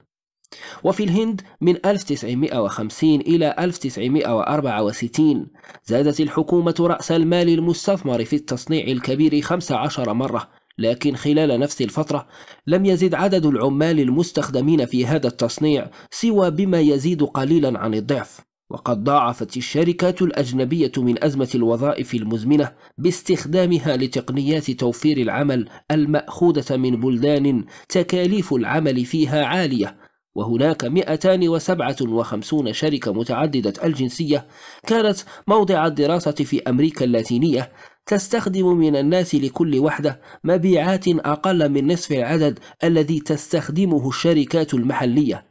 وفي الهند من 1950 إلى 1964 زادت الحكومة رأس المال المستثمر في التصنيع الكبير 15 مرة لكن خلال نفس الفترة لم يزد عدد العمال المستخدمين في هذا التصنيع سوى بما يزيد قليلا عن الضعف وقد ضاعفت الشركات الأجنبية من أزمة الوظائف المزمنة باستخدامها لتقنيات توفير العمل المأخوذة من بلدان تكاليف العمل فيها عالية وهناك 257 شركة متعددة الجنسية كانت موضع الدراسة في أمريكا اللاتينية تستخدم من الناس لكل وحدة مبيعات أقل من نصف العدد الذي تستخدمه الشركات المحلية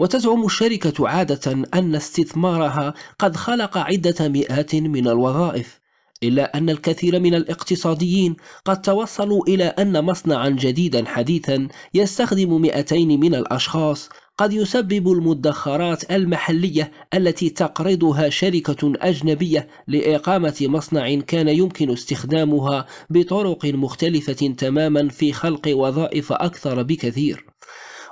وتزعم الشركة عادة أن استثمارها قد خلق عدة مئات من الوظائف إلا أن الكثير من الاقتصاديين قد توصلوا إلى أن مصنعا جديدا حديثا يستخدم 200 من الأشخاص قد يسبب المدخرات المحلية التي تقرضها شركة أجنبية لإقامة مصنع كان يمكن استخدامها بطرق مختلفة تماما في خلق وظائف أكثر بكثير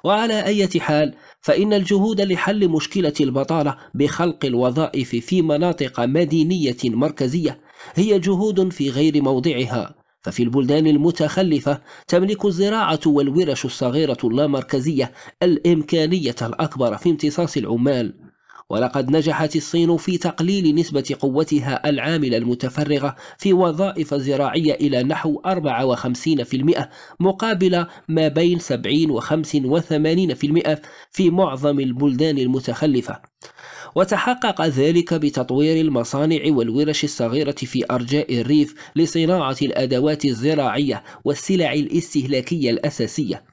وعلى أي حال فإن الجهود لحل مشكلة البطالة بخلق الوظائف في مناطق مدينية مركزية هي جهود في غير موضعها ففي البلدان المتخلفة تملك الزراعة والورش الصغيرة اللامركزية الإمكانية الأكبر في امتصاص العمال ولقد نجحت الصين في تقليل نسبة قوتها العاملة المتفرغة في وظائف زراعية إلى نحو 54% مقابل ما بين 70 و 85% في معظم البلدان المتخلفة وتحقق ذلك بتطوير المصانع والورش الصغيرة في أرجاء الريف لصناعة الأدوات الزراعية والسلع الاستهلاكية الأساسية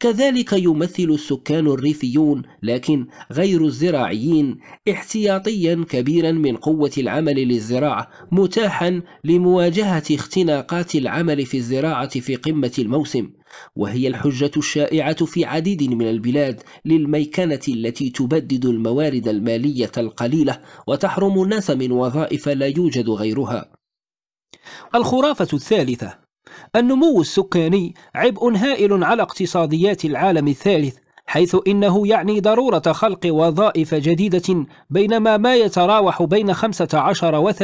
كذلك يمثل السكان الريفيون لكن غير الزراعيين احتياطيا كبيرا من قوة العمل للزراعة متاحا لمواجهة اختناقات العمل في الزراعة في قمة الموسم وهي الحجة الشائعة في عديد من البلاد للميكنة التي تبدد الموارد المالية القليلة وتحرم الناس من وظائف لا يوجد غيرها الخرافة الثالثة النمو السكاني عبء هائل على اقتصاديات العالم الثالث حيث إنه يعني ضرورة خلق وظائف جديدة بينما ما يتراوح بين 15 و 30%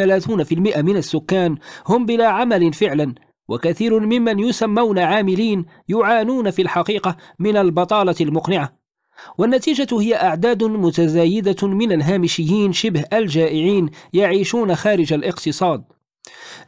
من السكان هم بلا عمل فعلا وكثير ممن يسمون عاملين يعانون في الحقيقة من البطالة المقنعة والنتيجة هي أعداد متزايدة من الهامشيين شبه الجائعين يعيشون خارج الاقتصاد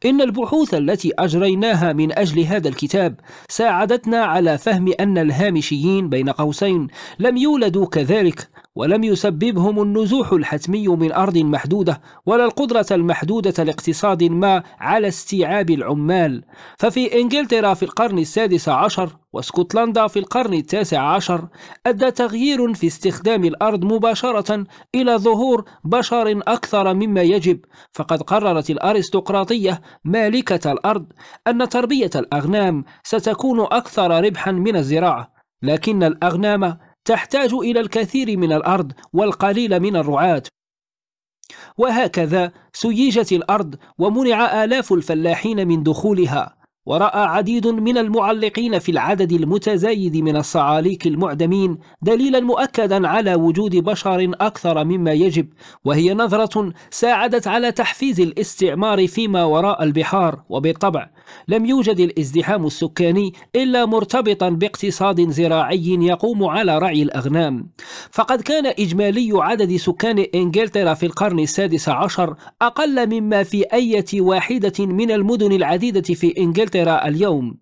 إن البحوث التي أجريناها من أجل هذا الكتاب ساعدتنا على فهم أن الهامشيين بين قوسين لم يولدوا كذلك ولم يسببهم النزوح الحتمي من أرض محدودة ولا القدرة المحدودة لاقتصاد ما على استيعاب العمال ففي إنجلترا في القرن السادس عشر واسكتلندا في القرن التاسع عشر أدى تغيير في استخدام الأرض مباشرة إلى ظهور بشر أكثر مما يجب فقد قررت الأرستقراطية مالكة الأرض أن تربية الأغنام ستكون أكثر ربحا من الزراعة لكن الأغنام تحتاج إلى الكثير من الأرض والقليل من الرعاة وهكذا سيجت الأرض ومنع آلاف الفلاحين من دخولها ورأى عديد من المعلقين في العدد المتزايد من الصعاليك المعدمين دليلا مؤكدا على وجود بشر أكثر مما يجب وهي نظرة ساعدت على تحفيز الاستعمار فيما وراء البحار وبالطبع لم يوجد الازدحام السكاني إلا مرتبطا باقتصاد زراعي يقوم على رعي الأغنام فقد كان إجمالي عدد سكان إنجلترا في القرن السادس عشر أقل مما في أي واحدة من المدن العديدة في إنجلترا اليوم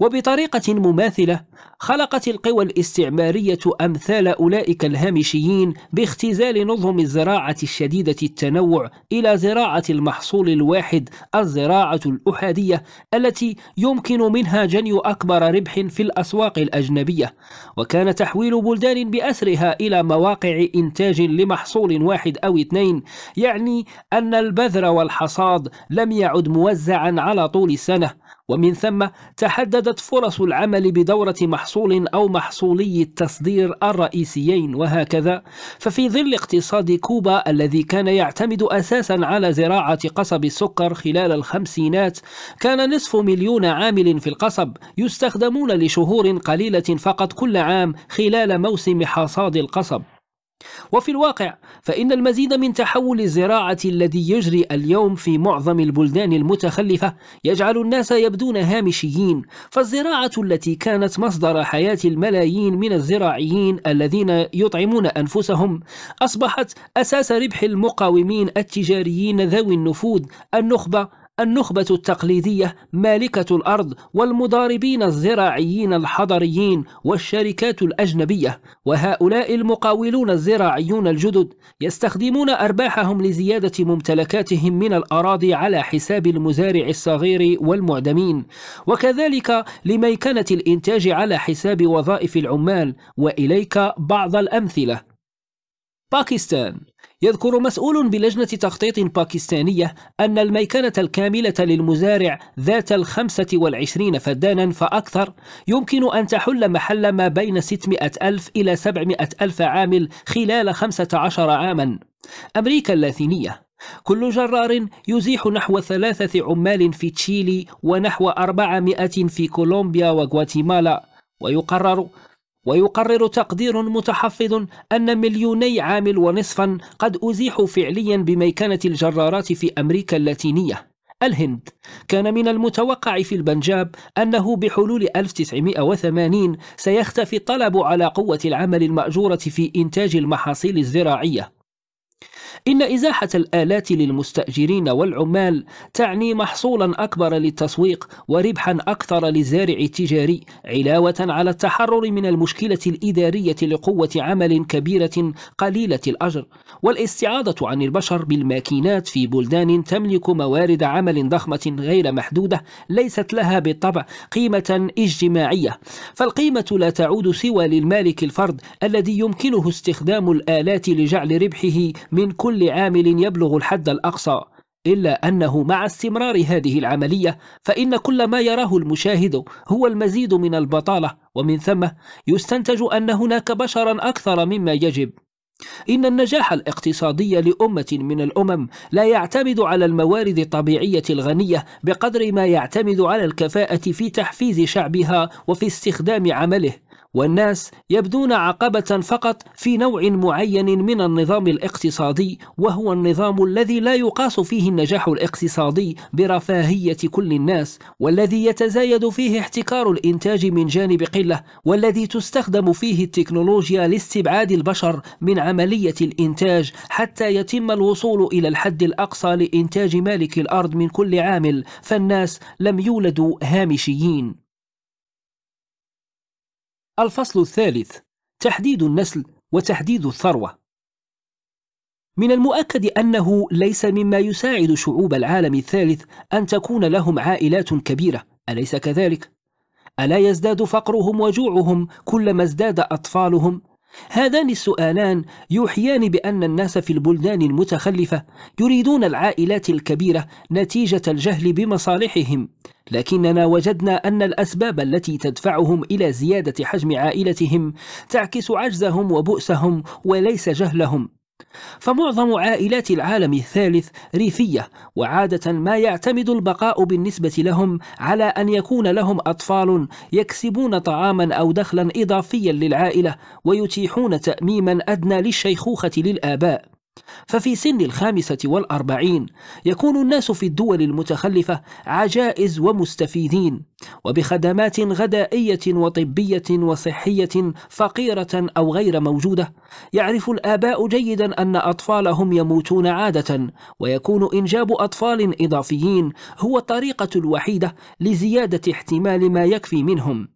وبطريقة مماثلة خلقت القوى الاستعمارية أمثال أولئك الهامشيين باختزال نظم الزراعة الشديدة التنوع إلى زراعة المحصول الواحد الزراعة الأحادية التي يمكن منها جني أكبر ربح في الأسواق الأجنبية وكان تحويل بلدان بأسرها إلى مواقع إنتاج لمحصول واحد أو اثنين يعني أن البذر والحصاد لم يعد موزعا على طول السنة ومن ثم تحددت فرص العمل بدورة محصول أو محصولي التصدير الرئيسيين وهكذا ففي ظل اقتصاد كوبا الذي كان يعتمد أساسا على زراعة قصب السكر خلال الخمسينات كان نصف مليون عامل في القصب يستخدمون لشهور قليلة فقط كل عام خلال موسم حصاد القصب وفي الواقع فإن المزيد من تحول الزراعة الذي يجري اليوم في معظم البلدان المتخلفة يجعل الناس يبدون هامشيين، فالزراعة التي كانت مصدر حياة الملايين من الزراعيين الذين يطعمون أنفسهم، أصبحت أساس ربح المقاومين التجاريين ذوي النفوذ، النخبة النخبة التقليدية مالكة الأرض والمضاربين الزراعيين الحضريين والشركات الأجنبية وهؤلاء المقاولون الزراعيون الجدد يستخدمون أرباحهم لزيادة ممتلكاتهم من الأراضي على حساب المزارع الصغير والمعدمين وكذلك لميكنة الإنتاج على حساب وظائف العمال وإليك بعض الأمثلة باكستان يذكر مسؤول بلجنة تخطيط باكستانية أن الميكنة الكاملة للمزارع ذات الخمسة والعشرين فدانا فأكثر يمكن أن تحل محل ما بين 600 ألف إلى 700 ألف عامل خلال 15 عاما أمريكا اللاتينية كل جرار يزيح نحو ثلاثة عمال في تشيلي ونحو 400 في كولومبيا وغواتيمالا ويقرر ويقرر تقدير متحفظ أن مليوني عامل ونصفا قد أزيحوا فعليا بميكنة الجرارات في أمريكا اللاتينية الهند كان من المتوقع في البنجاب أنه بحلول 1980 سيختفي الطلب على قوة العمل المأجورة في إنتاج المحاصيل الزراعية إن إزاحة الآلات للمستأجرين والعمال تعني محصولا أكبر للتسويق وربحا أكثر للزارع التجاري علاوة على التحرر من المشكلة الإدارية لقوة عمل كبيرة قليلة الأجر والاستعاضة عن البشر بالماكينات في بلدان تملك موارد عمل ضخمة غير محدودة ليست لها بالطبع قيمة اجتماعية فالقيمة لا تعود سوى للمالك الفرد الذي يمكنه استخدام الآلات لجعل ربحه من كل كل عامل يبلغ الحد الأقصى إلا أنه مع استمرار هذه العملية فإن كل ما يراه المشاهد هو المزيد من البطالة ومن ثم يستنتج أن هناك بشرا أكثر مما يجب إن النجاح الاقتصادي لأمة من الأمم لا يعتمد على الموارد الطبيعية الغنية بقدر ما يعتمد على الكفاءة في تحفيز شعبها وفي استخدام عمله والناس يبدون عقبة فقط في نوع معين من النظام الاقتصادي وهو النظام الذي لا يقاس فيه النجاح الاقتصادي برفاهية كل الناس والذي يتزايد فيه احتكار الإنتاج من جانب قلة والذي تستخدم فيه التكنولوجيا لاستبعاد البشر من عملية الإنتاج حتى يتم الوصول إلى الحد الأقصى لإنتاج مالك الأرض من كل عامل فالناس لم يولدوا هامشيين الفصل الثالث تحديد النسل وتحديد الثروة من المؤكد أنه ليس مما يساعد شعوب العالم الثالث أن تكون لهم عائلات كبيرة أليس كذلك؟ ألا يزداد فقرهم وجوعهم كلما ازداد أطفالهم هذان السؤالان يوحيان بأن الناس في البلدان المتخلفة يريدون العائلات الكبيرة نتيجة الجهل بمصالحهم لكننا وجدنا أن الأسباب التي تدفعهم إلى زيادة حجم عائلتهم تعكس عجزهم وبؤسهم وليس جهلهم فمعظم عائلات العالم الثالث ريفية وعادة ما يعتمد البقاء بالنسبة لهم على أن يكون لهم أطفال يكسبون طعاما أو دخلا إضافيا للعائلة ويتيحون تأميما أدنى للشيخوخة للآباء ففي سن الخامسة والأربعين يكون الناس في الدول المتخلفة عجائز ومستفيدين وبخدمات غذائية وطبية وصحية فقيرة أو غير موجودة يعرف الآباء جيدا أن أطفالهم يموتون عادة ويكون إنجاب أطفال إضافيين هو الطريقة الوحيدة لزيادة احتمال ما يكفي منهم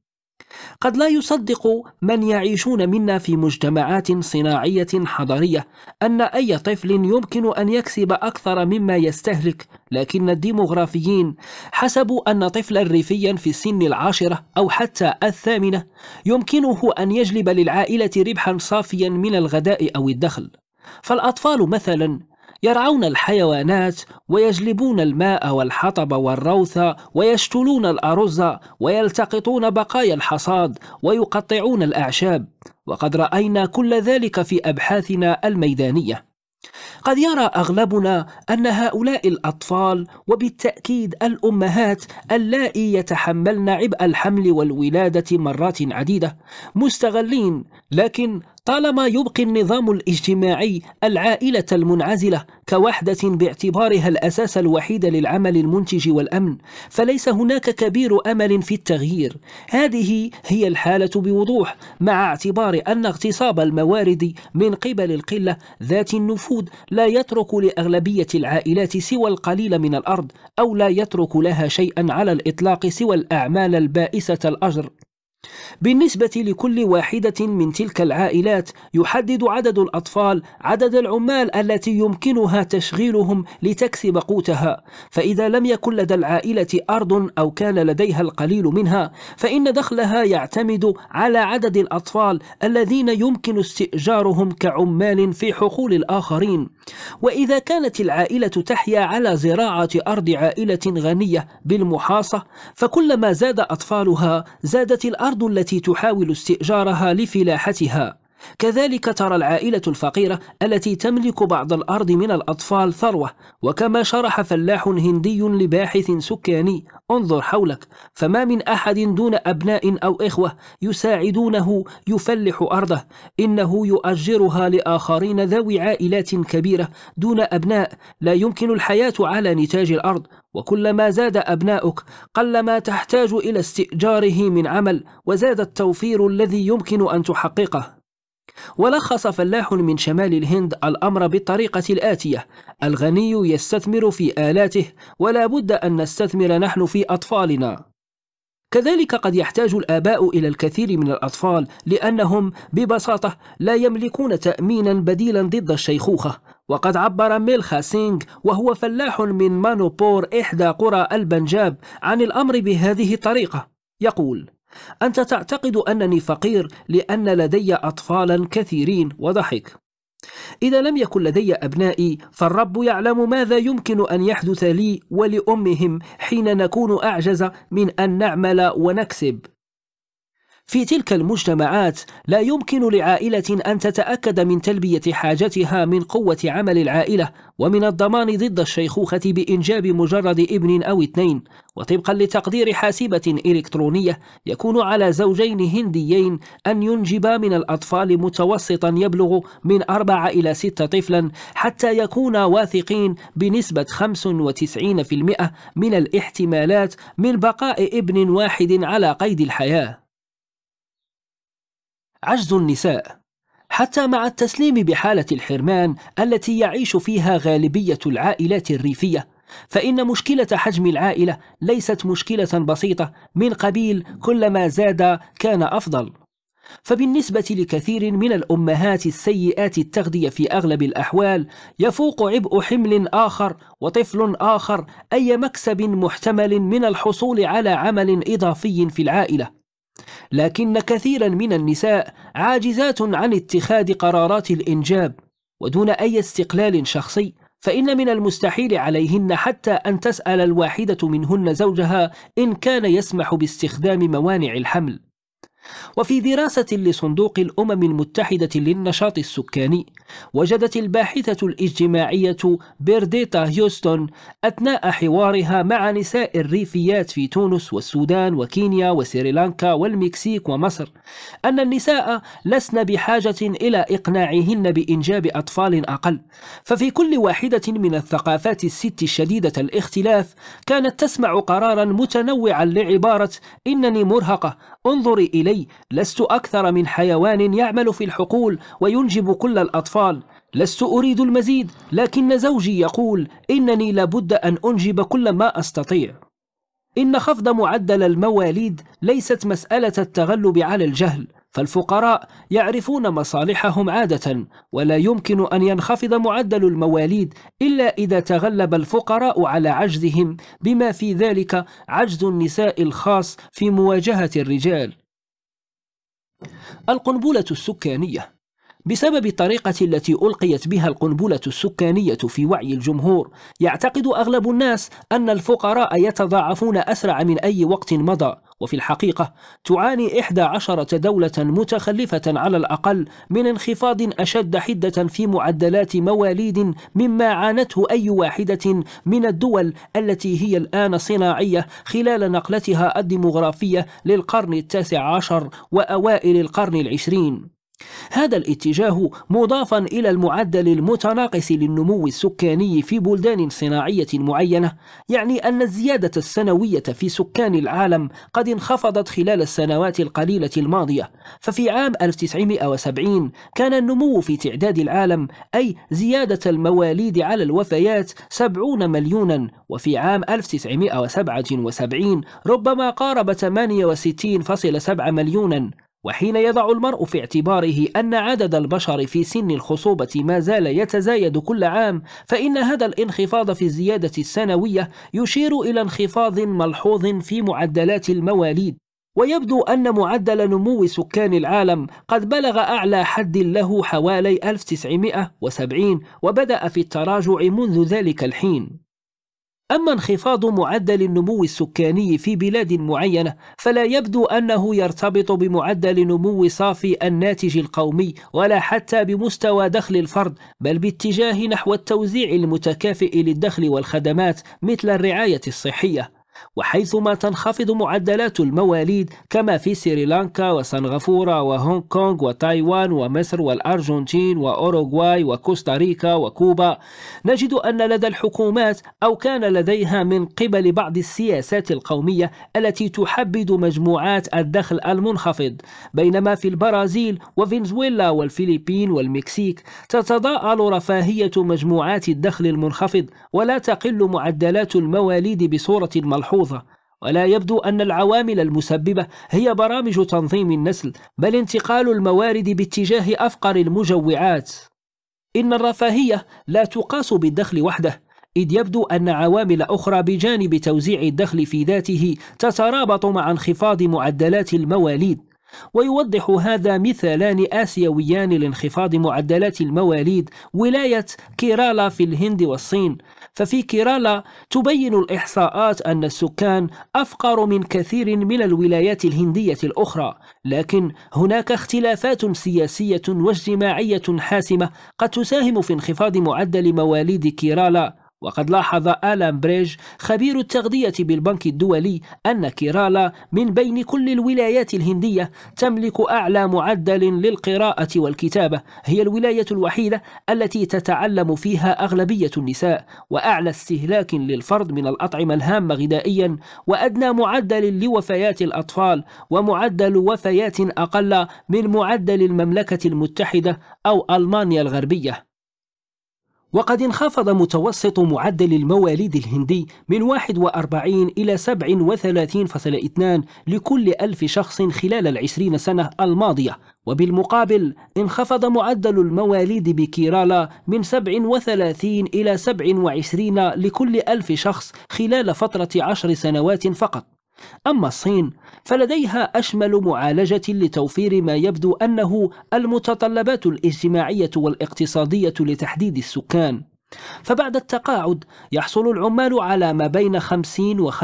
قد لا يصدق من يعيشون منا في مجتمعات صناعية حضرية أن أي طفل يمكن أن يكسب أكثر مما يستهلك، لكن الديموغرافيين حسبوا أن طفلا ريفيا في سن العاشرة أو حتى الثامنة يمكنه أن يجلب للعائلة ربحا صافيا من الغداء أو الدخل، فالأطفال مثلا يرعون الحيوانات ويجلبون الماء والحطب والروث ويشتلون الأرز ويلتقطون بقايا الحصاد ويقطعون الأعشاب وقد رأينا كل ذلك في أبحاثنا الميدانية قد يرى أغلبنا أن هؤلاء الأطفال وبالتأكيد الأمهات اللائي يتحملن عبء الحمل والولادة مرات عديدة مستغلين لكن طالما يبقي النظام الاجتماعي العائلة المنعزلة كوحدة باعتبارها الأساس الوحيد للعمل المنتج والأمن فليس هناك كبير أمل في التغيير هذه هي الحالة بوضوح مع اعتبار أن اغتصاب الموارد من قبل القلة ذات النفوذ لا يترك لأغلبية العائلات سوى القليل من الأرض أو لا يترك لها شيئا على الإطلاق سوى الأعمال البائسة الأجر بالنسبة لكل واحدة من تلك العائلات يحدد عدد الأطفال عدد العمال التي يمكنها تشغيلهم لتكسب قوتها، فإذا لم يكن لدى العائلة أرض أو كان لديها القليل منها، فإن دخلها يعتمد على عدد الأطفال الذين يمكن استئجارهم كعمال في حقول الآخرين، وإذا كانت العائلة تحيا على زراعة أرض عائلة غنية بالمحاصة، فكلما زاد أطفالها زادت الأرض الأرض التي تحاول استئجارها لفلاحتها كذلك ترى العائلة الفقيرة التي تملك بعض الأرض من الأطفال ثروة وكما شرح فلاح هندي لباحث سكاني انظر حولك فما من أحد دون أبناء أو إخوة يساعدونه يفلح أرضه إنه يؤجرها لآخرين ذوي عائلات كبيرة دون أبناء لا يمكن الحياة على نتاج الأرض وكلما زاد أبناؤك قلما تحتاج إلى استئجاره من عمل وزاد التوفير الذي يمكن أن تحققه ولخص فلاح من شمال الهند الأمر بالطريقة الآتية الغني يستثمر في آلاته ولا بد أن نستثمر نحن في أطفالنا كذلك قد يحتاج الآباء إلى الكثير من الأطفال لأنهم ببساطة لا يملكون تأمينا بديلا ضد الشيخوخة وقد عبر ميلخا سينغ وهو فلاح من مانوبور إحدى قرى البنجاب عن الأمر بهذه الطريقة يقول أنت تعتقد أنني فقير لأن لدي أطفالا كثيرين وضحك إذا لم يكن لدي أبنائي فالرب يعلم ماذا يمكن أن يحدث لي ولأمهم حين نكون أعجز من أن نعمل ونكسب في تلك المجتمعات لا يمكن لعائلة أن تتأكد من تلبية حاجتها من قوة عمل العائلة ومن الضمان ضد الشيخوخة بإنجاب مجرد ابن أو اثنين وطبقا لتقدير حاسبة إلكترونية يكون على زوجين هنديين أن ينجبا من الأطفال متوسطا يبلغ من أربعة إلى ستة طفلا حتى يكونا واثقين بنسبة 95% من الاحتمالات من بقاء ابن واحد على قيد الحياة عجز النساء حتى مع التسليم بحالة الحرمان التي يعيش فيها غالبية العائلات الريفية فإن مشكلة حجم العائلة ليست مشكلة بسيطة من قبيل كلما زاد كان أفضل فبالنسبة لكثير من الأمهات السيئات التغذية في أغلب الأحوال يفوق عبء حمل آخر وطفل آخر أي مكسب محتمل من الحصول على عمل إضافي في العائلة لكن كثيرا من النساء عاجزات عن اتخاذ قرارات الإنجاب ودون أي استقلال شخصي فإن من المستحيل عليهن حتى أن تسأل الواحدة منهن زوجها إن كان يسمح باستخدام موانع الحمل وفي دراسة لصندوق الأمم المتحدة للنشاط السكاني وجدت الباحثة الاجتماعية بيرديتا هيوستون أثناء حوارها مع نساء الريفيات في تونس والسودان وكينيا وسريلانكا والمكسيك ومصر أن النساء لسن بحاجة إلى إقناعهن بإنجاب أطفال أقل ففي كل واحدة من الثقافات الست الشديدة الاختلاف كانت تسمع قرارا متنوعا لعبارة إنني مرهقة انظري إلي إلي لست أكثر من حيوان يعمل في الحقول وينجب كل الأطفال لست أريد المزيد لكن زوجي يقول إنني لابد أن أنجب كل ما أستطيع إن خفض معدل المواليد ليست مسألة التغلب على الجهل فالفقراء يعرفون مصالحهم عادة ولا يمكن أن ينخفض معدل المواليد إلا إذا تغلب الفقراء على عجزهم بما في ذلك عجز النساء الخاص في مواجهة الرجال القنبلة السكانية بسبب الطريقة التي ألقيت بها القنبلة السكانية في وعي الجمهور يعتقد أغلب الناس أن الفقراء يتضاعفون أسرع من أي وقت مضى وفي الحقيقة تعاني إحدى عشرة دولة متخلفة على الأقل من انخفاض أشد حدة في معدلات مواليد مما عانته أي واحدة من الدول التي هي الآن صناعية خلال نقلتها الديمغرافية للقرن التاسع عشر وأوائل القرن العشرين هذا الاتجاه مضافا إلى المعدل المتناقص للنمو السكاني في بلدان صناعية معينة يعني أن الزيادة السنوية في سكان العالم قد انخفضت خلال السنوات القليلة الماضية ففي عام 1970 كان النمو في تعداد العالم أي زيادة المواليد على الوفيات 70 مليونا وفي عام 1977 ربما قارب 68.7 مليونا وحين يضع المرء في اعتباره أن عدد البشر في سن الخصوبة ما زال يتزايد كل عام، فإن هذا الانخفاض في الزيادة السنوية يشير إلى انخفاض ملحوظ في معدلات المواليد، ويبدو أن معدل نمو سكان العالم قد بلغ أعلى حد له حوالي 1970 وبدأ في التراجع منذ ذلك الحين أما انخفاض معدل النمو السكاني في بلاد معينة فلا يبدو أنه يرتبط بمعدل نمو صافي الناتج القومي ولا حتى بمستوى دخل الفرد بل باتجاه نحو التوزيع المتكافئ للدخل والخدمات مثل الرعاية الصحية وحيثما تنخفض معدلات المواليد كما في سريلانكا وسنغافورة وهونغ كونغ وتايوان ومصر والأرجنتين وأوروغواي وكوستاريكا وكوبا نجد أن لدى الحكومات أو كان لديها من قبل بعض السياسات القومية التي تحبد مجموعات الدخل المنخفض بينما في البرازيل وفنزويلا والفلبين والمكسيك تتضاءل رفاهية مجموعات الدخل المنخفض ولا تقل معدلات المواليد بصورة ملحوظة ملحوظة ولا يبدو أن العوامل المسببة هي برامج تنظيم النسل بل انتقال الموارد باتجاه أفقر المجوعات إن الرفاهية لا تقاس بالدخل وحده إذ يبدو أن عوامل أخرى بجانب توزيع الدخل في ذاته تترابط مع انخفاض معدلات المواليد ويوضح هذا مثالان آسيويان لانخفاض معدلات المواليد ولاية كيرالا في الهند والصين ففي كيرالا تبين الإحصاءات أن السكان أفقر من كثير من الولايات الهندية الأخرى لكن هناك اختلافات سياسية واجتماعية حاسمة قد تساهم في انخفاض معدل مواليد كيرالا وقد لاحظ آلان بريج خبير التغذية بالبنك الدولي أن كيرالا من بين كل الولايات الهندية تملك أعلى معدل للقراءة والكتابة هي الولاية الوحيدة التي تتعلم فيها أغلبية النساء وأعلى استهلاك للفرد من الأطعمة الهامة غذائيا وأدنى معدل لوفيات الأطفال ومعدل وفيات أقل من معدل المملكة المتحدة أو ألمانيا الغربية وقد انخفض متوسط معدل المواليد الهندي من 41 إلى 37.2 لكل ألف شخص خلال العشرين سنة الماضية وبالمقابل انخفض معدل المواليد بكيرالا من 37 إلى 27 لكل ألف شخص خلال فترة عشر سنوات فقط أما الصين فلديها أشمل معالجة لتوفير ما يبدو أنه المتطلبات الاجتماعية والاقتصادية لتحديد السكان فبعد التقاعد يحصل العمال على ما بين 50 و 75%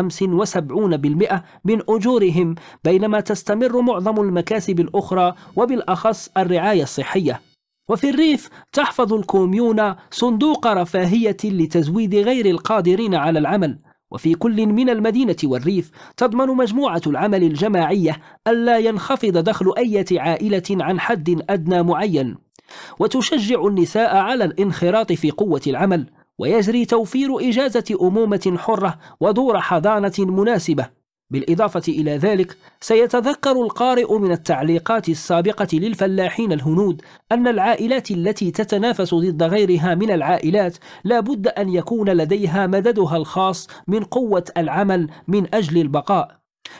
من أجورهم بينما تستمر معظم المكاسب الأخرى وبالأخص الرعاية الصحية وفي الريف تحفظ الكوميون صندوق رفاهية لتزويد غير القادرين على العمل وفي كل من المدينة والريف تضمن مجموعة العمل الجماعية ألا ينخفض دخل أي عائلة عن حد أدنى معين وتشجع النساء على الانخراط في قوة العمل ويجري توفير إجازة أمومة حرة ودور حضانة مناسبة بالإضافة إلى ذلك سيتذكر القارئ من التعليقات السابقة للفلاحين الهنود أن العائلات التي تتنافس ضد غيرها من العائلات لا بد أن يكون لديها مددها الخاص من قوة العمل من أجل البقاء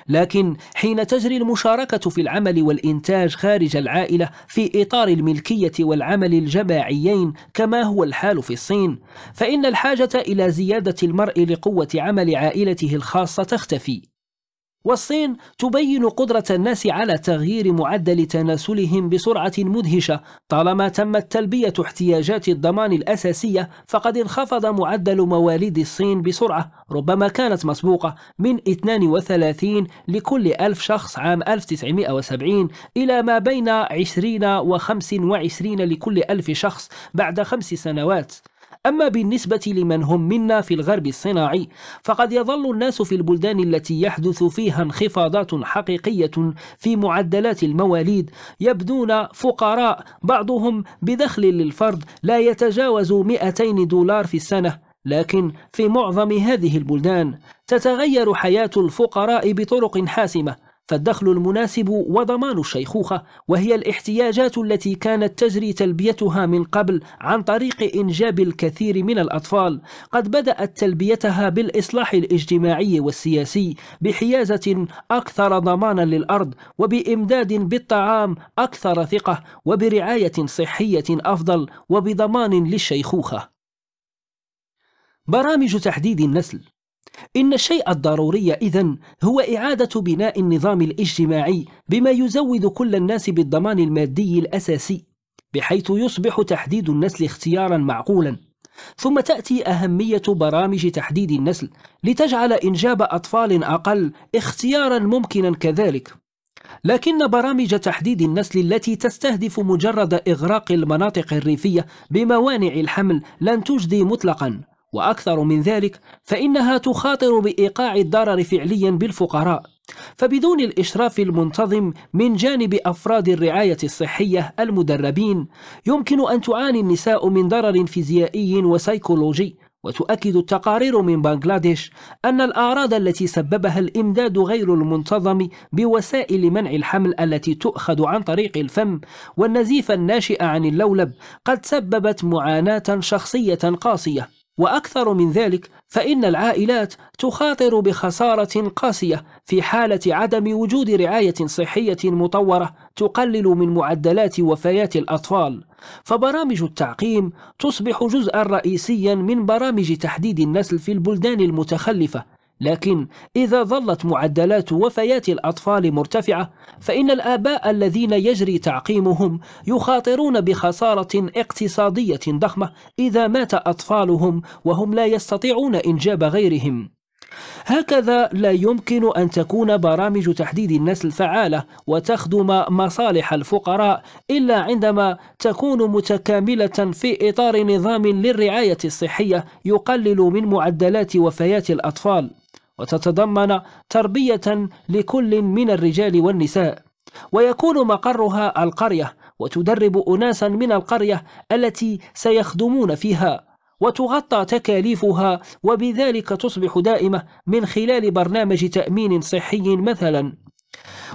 لكن حين تجري المشاركة في العمل والإنتاج خارج العائلة في إطار الملكية والعمل الجماعيين كما هو الحال في الصين فإن الحاجة إلى زيادة المرء لقوة عمل عائلته الخاصة تختفي والصين تبين قدرة الناس على تغيير معدل تناسلهم بسرعة مدهشة طالما تمت تلبية احتياجات الضمان الأساسية فقد انخفض معدل مواليد الصين بسرعة ربما كانت مسبوقة من 32 لكل ألف شخص عام 1970 إلى ما بين 20 و 25 لكل ألف شخص بعد خمس سنوات أما بالنسبة لمن هم منا في الغرب الصناعي فقد يظل الناس في البلدان التي يحدث فيها انخفاضات حقيقية في معدلات المواليد يبدون فقراء بعضهم بدخل للفرد لا يتجاوز 200 دولار في السنة لكن في معظم هذه البلدان تتغير حياة الفقراء بطرق حاسمة فالدخل المناسب وضمان الشيخوخة وهي الاحتياجات التي كانت تجري تلبيتها من قبل عن طريق إنجاب الكثير من الأطفال قد بدأت تلبيتها بالإصلاح الاجتماعي والسياسي بحيازة أكثر ضمانا للأرض وبإمداد بالطعام أكثر ثقة وبرعاية صحية أفضل وبضمان للشيخوخة برامج تحديد النسل إن الشيء الضروري إذا هو إعادة بناء النظام الاجتماعي بما يزود كل الناس بالضمان المادي الأساسي بحيث يصبح تحديد النسل اختيارا معقولا ثم تأتي أهمية برامج تحديد النسل لتجعل إنجاب أطفال أقل اختيارا ممكنا كذلك لكن برامج تحديد النسل التي تستهدف مجرد إغراق المناطق الريفية بموانع الحمل لن تجدي مطلقا وأكثر من ذلك فإنها تخاطر بإيقاع الضرر فعليا بالفقراء فبدون الإشراف المنتظم من جانب أفراد الرعاية الصحية المدربين يمكن أن تعاني النساء من ضرر فيزيائي وسيكولوجي وتؤكد التقارير من بنغلاديش أن الأعراض التي سببها الإمداد غير المنتظم بوسائل منع الحمل التي تؤخذ عن طريق الفم والنزيف الناشئ عن اللولب قد سببت معاناة شخصية قاسية وأكثر من ذلك فإن العائلات تخاطر بخسارة قاسية في حالة عدم وجود رعاية صحية مطورة تقلل من معدلات وفيات الأطفال فبرامج التعقيم تصبح جزءا رئيسيا من برامج تحديد النسل في البلدان المتخلفة لكن إذا ظلت معدلات وفيات الأطفال مرتفعة فإن الآباء الذين يجري تعقيمهم يخاطرون بخسارة اقتصادية ضخمة إذا مات أطفالهم وهم لا يستطيعون إنجاب غيرهم هكذا لا يمكن أن تكون برامج تحديد النسل فعالة وتخدم مصالح الفقراء إلا عندما تكون متكاملة في إطار نظام للرعاية الصحية يقلل من معدلات وفيات الأطفال وتتضمن تربية لكل من الرجال والنساء ويكون مقرها القرية وتدرب أناسا من القرية التي سيخدمون فيها وتغطى تكاليفها وبذلك تصبح دائمة من خلال برنامج تأمين صحي مثلا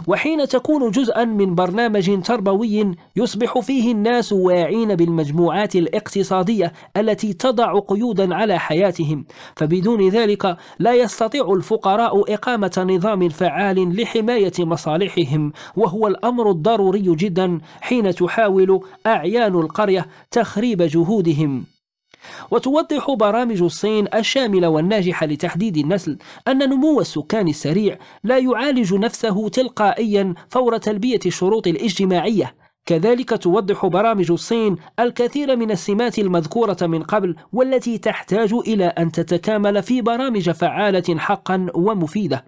وحين تكون جزءا من برنامج تربوي يصبح فيه الناس واعين بالمجموعات الاقتصادية التي تضع قيودا على حياتهم فبدون ذلك لا يستطيع الفقراء إقامة نظام فعال لحماية مصالحهم وهو الأمر الضروري جدا حين تحاول أعيان القرية تخريب جهودهم وتوضح برامج الصين الشاملة والناجحة لتحديد النسل أن نمو السكان السريع لا يعالج نفسه تلقائيا فور تلبية الشروط الاجتماعية كذلك توضح برامج الصين الكثير من السمات المذكورة من قبل والتي تحتاج إلى أن تتكامل في برامج فعالة حقا ومفيدة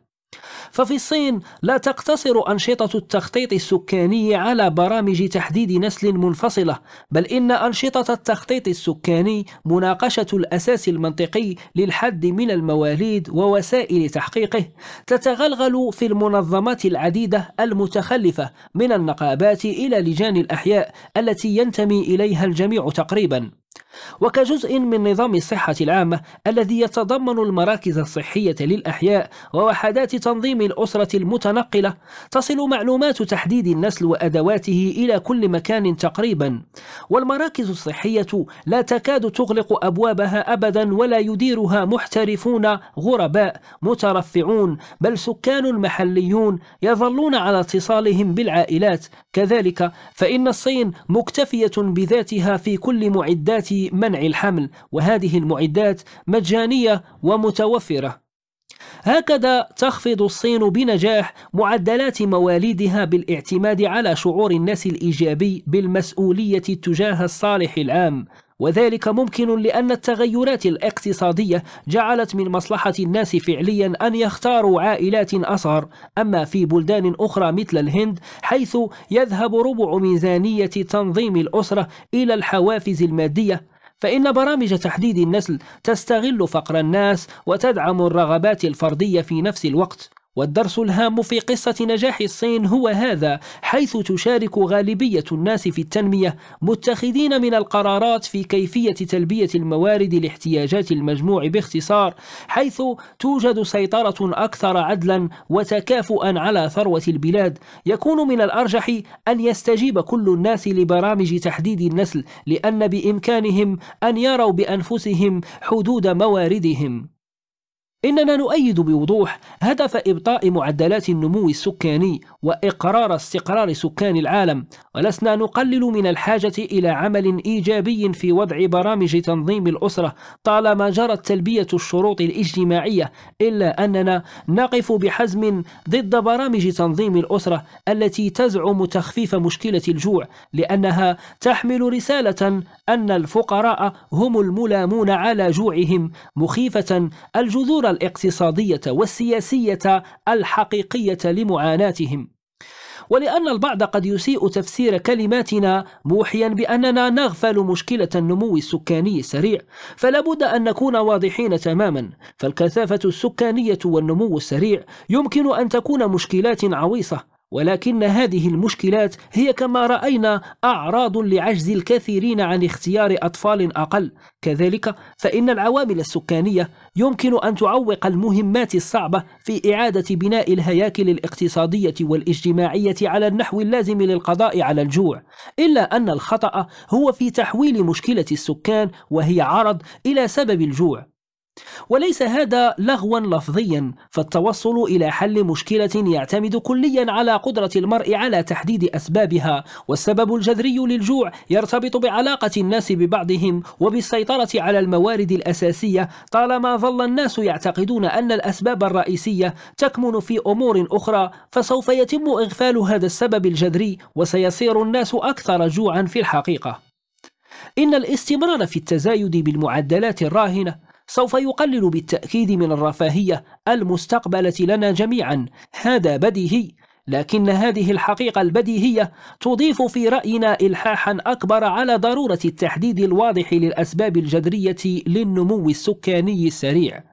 ففي الصين لا تقتصر أنشطة التخطيط السكاني على برامج تحديد نسل منفصلة، بل إن أنشطة التخطيط السكاني مناقشة الأساس المنطقي للحد من المواليد ووسائل تحقيقه، تتغلغل في المنظمات العديدة المتخلفة من النقابات إلى لجان الأحياء التي ينتمي إليها الجميع تقريباً. وكجزء من نظام الصحة العامة الذي يتضمن المراكز الصحية للأحياء ووحدات تنظيم الأسرة المتنقلة تصل معلومات تحديد النسل وأدواته إلى كل مكان تقريبا والمراكز الصحية لا تكاد تغلق أبوابها أبدا ولا يديرها محترفون غرباء مترفعون بل سكان محليون يظلون على اتصالهم بالعائلات كذلك فإن الصين مكتفية بذاتها في كل معدات معدات منع الحمل وهذه المعدات مجانية ومتوفرة هكذا تخفض الصين بنجاح معدلات مواليدها بالاعتماد على شعور الناس الإيجابي بالمسؤولية تجاه الصالح العام وذلك ممكن لأن التغيرات الاقتصادية جعلت من مصلحة الناس فعليا أن يختاروا عائلات أصغر أما في بلدان أخرى مثل الهند حيث يذهب ربع ميزانية تنظيم الأسرة إلى الحوافز المادية فإن برامج تحديد النسل تستغل فقر الناس وتدعم الرغبات الفردية في نفس الوقت والدرس الهام في قصة نجاح الصين هو هذا حيث تشارك غالبية الناس في التنمية متخذين من القرارات في كيفية تلبية الموارد لاحتياجات المجموع باختصار حيث توجد سيطرة أكثر عدلا وتكافؤا على ثروة البلاد يكون من الأرجح أن يستجيب كل الناس لبرامج تحديد النسل لأن بإمكانهم أن يروا بأنفسهم حدود مواردهم إننا نؤيد بوضوح هدف إبطاء معدلات النمو السكاني وإقرار استقرار سكان العالم ولسنا نقلل من الحاجة إلى عمل إيجابي في وضع برامج تنظيم الأسرة طالما جرت تلبية الشروط الاجتماعية إلا أننا نقف بحزم ضد برامج تنظيم الأسرة التي تزعم تخفيف مشكلة الجوع لأنها تحمل رسالة أن الفقراء هم الملامون على جوعهم مخيفة الجذور الاقتصادية والسياسية الحقيقية لمعاناتهم ولأن البعض قد يسيء تفسير كلماتنا موحيا بأننا نغفل مشكلة النمو السكاني السريع فلا بد أن نكون واضحين تماما فالكثافة السكانية والنمو السريع يمكن أن تكون مشكلات عويصة ولكن هذه المشكلات هي كما رأينا أعراض لعجز الكثيرين عن اختيار أطفال أقل كذلك فإن العوامل السكانية يمكن أن تعوق المهمات الصعبة في إعادة بناء الهياكل الاقتصادية والاجتماعية على النحو اللازم للقضاء على الجوع إلا أن الخطأ هو في تحويل مشكلة السكان وهي عرض إلى سبب الجوع وليس هذا لغوا لفظيا فالتوصل إلى حل مشكلة يعتمد كليا على قدرة المرء على تحديد أسبابها والسبب الجذري للجوع يرتبط بعلاقة الناس ببعضهم وبالسيطرة على الموارد الأساسية طالما ظل الناس يعتقدون أن الأسباب الرئيسية تكمن في أمور أخرى فسوف يتم إغفال هذا السبب الجذري وسيصير الناس أكثر جوعا في الحقيقة إن الاستمرار في التزايد بالمعدلات الراهنة سوف يقلل بالتأكيد من الرفاهية المستقبلة لنا جميعا هذا بديهي لكن هذه الحقيقة البديهية تضيف في رأينا إلحاحا أكبر على ضرورة التحديد الواضح للأسباب الجذرية للنمو السكاني السريع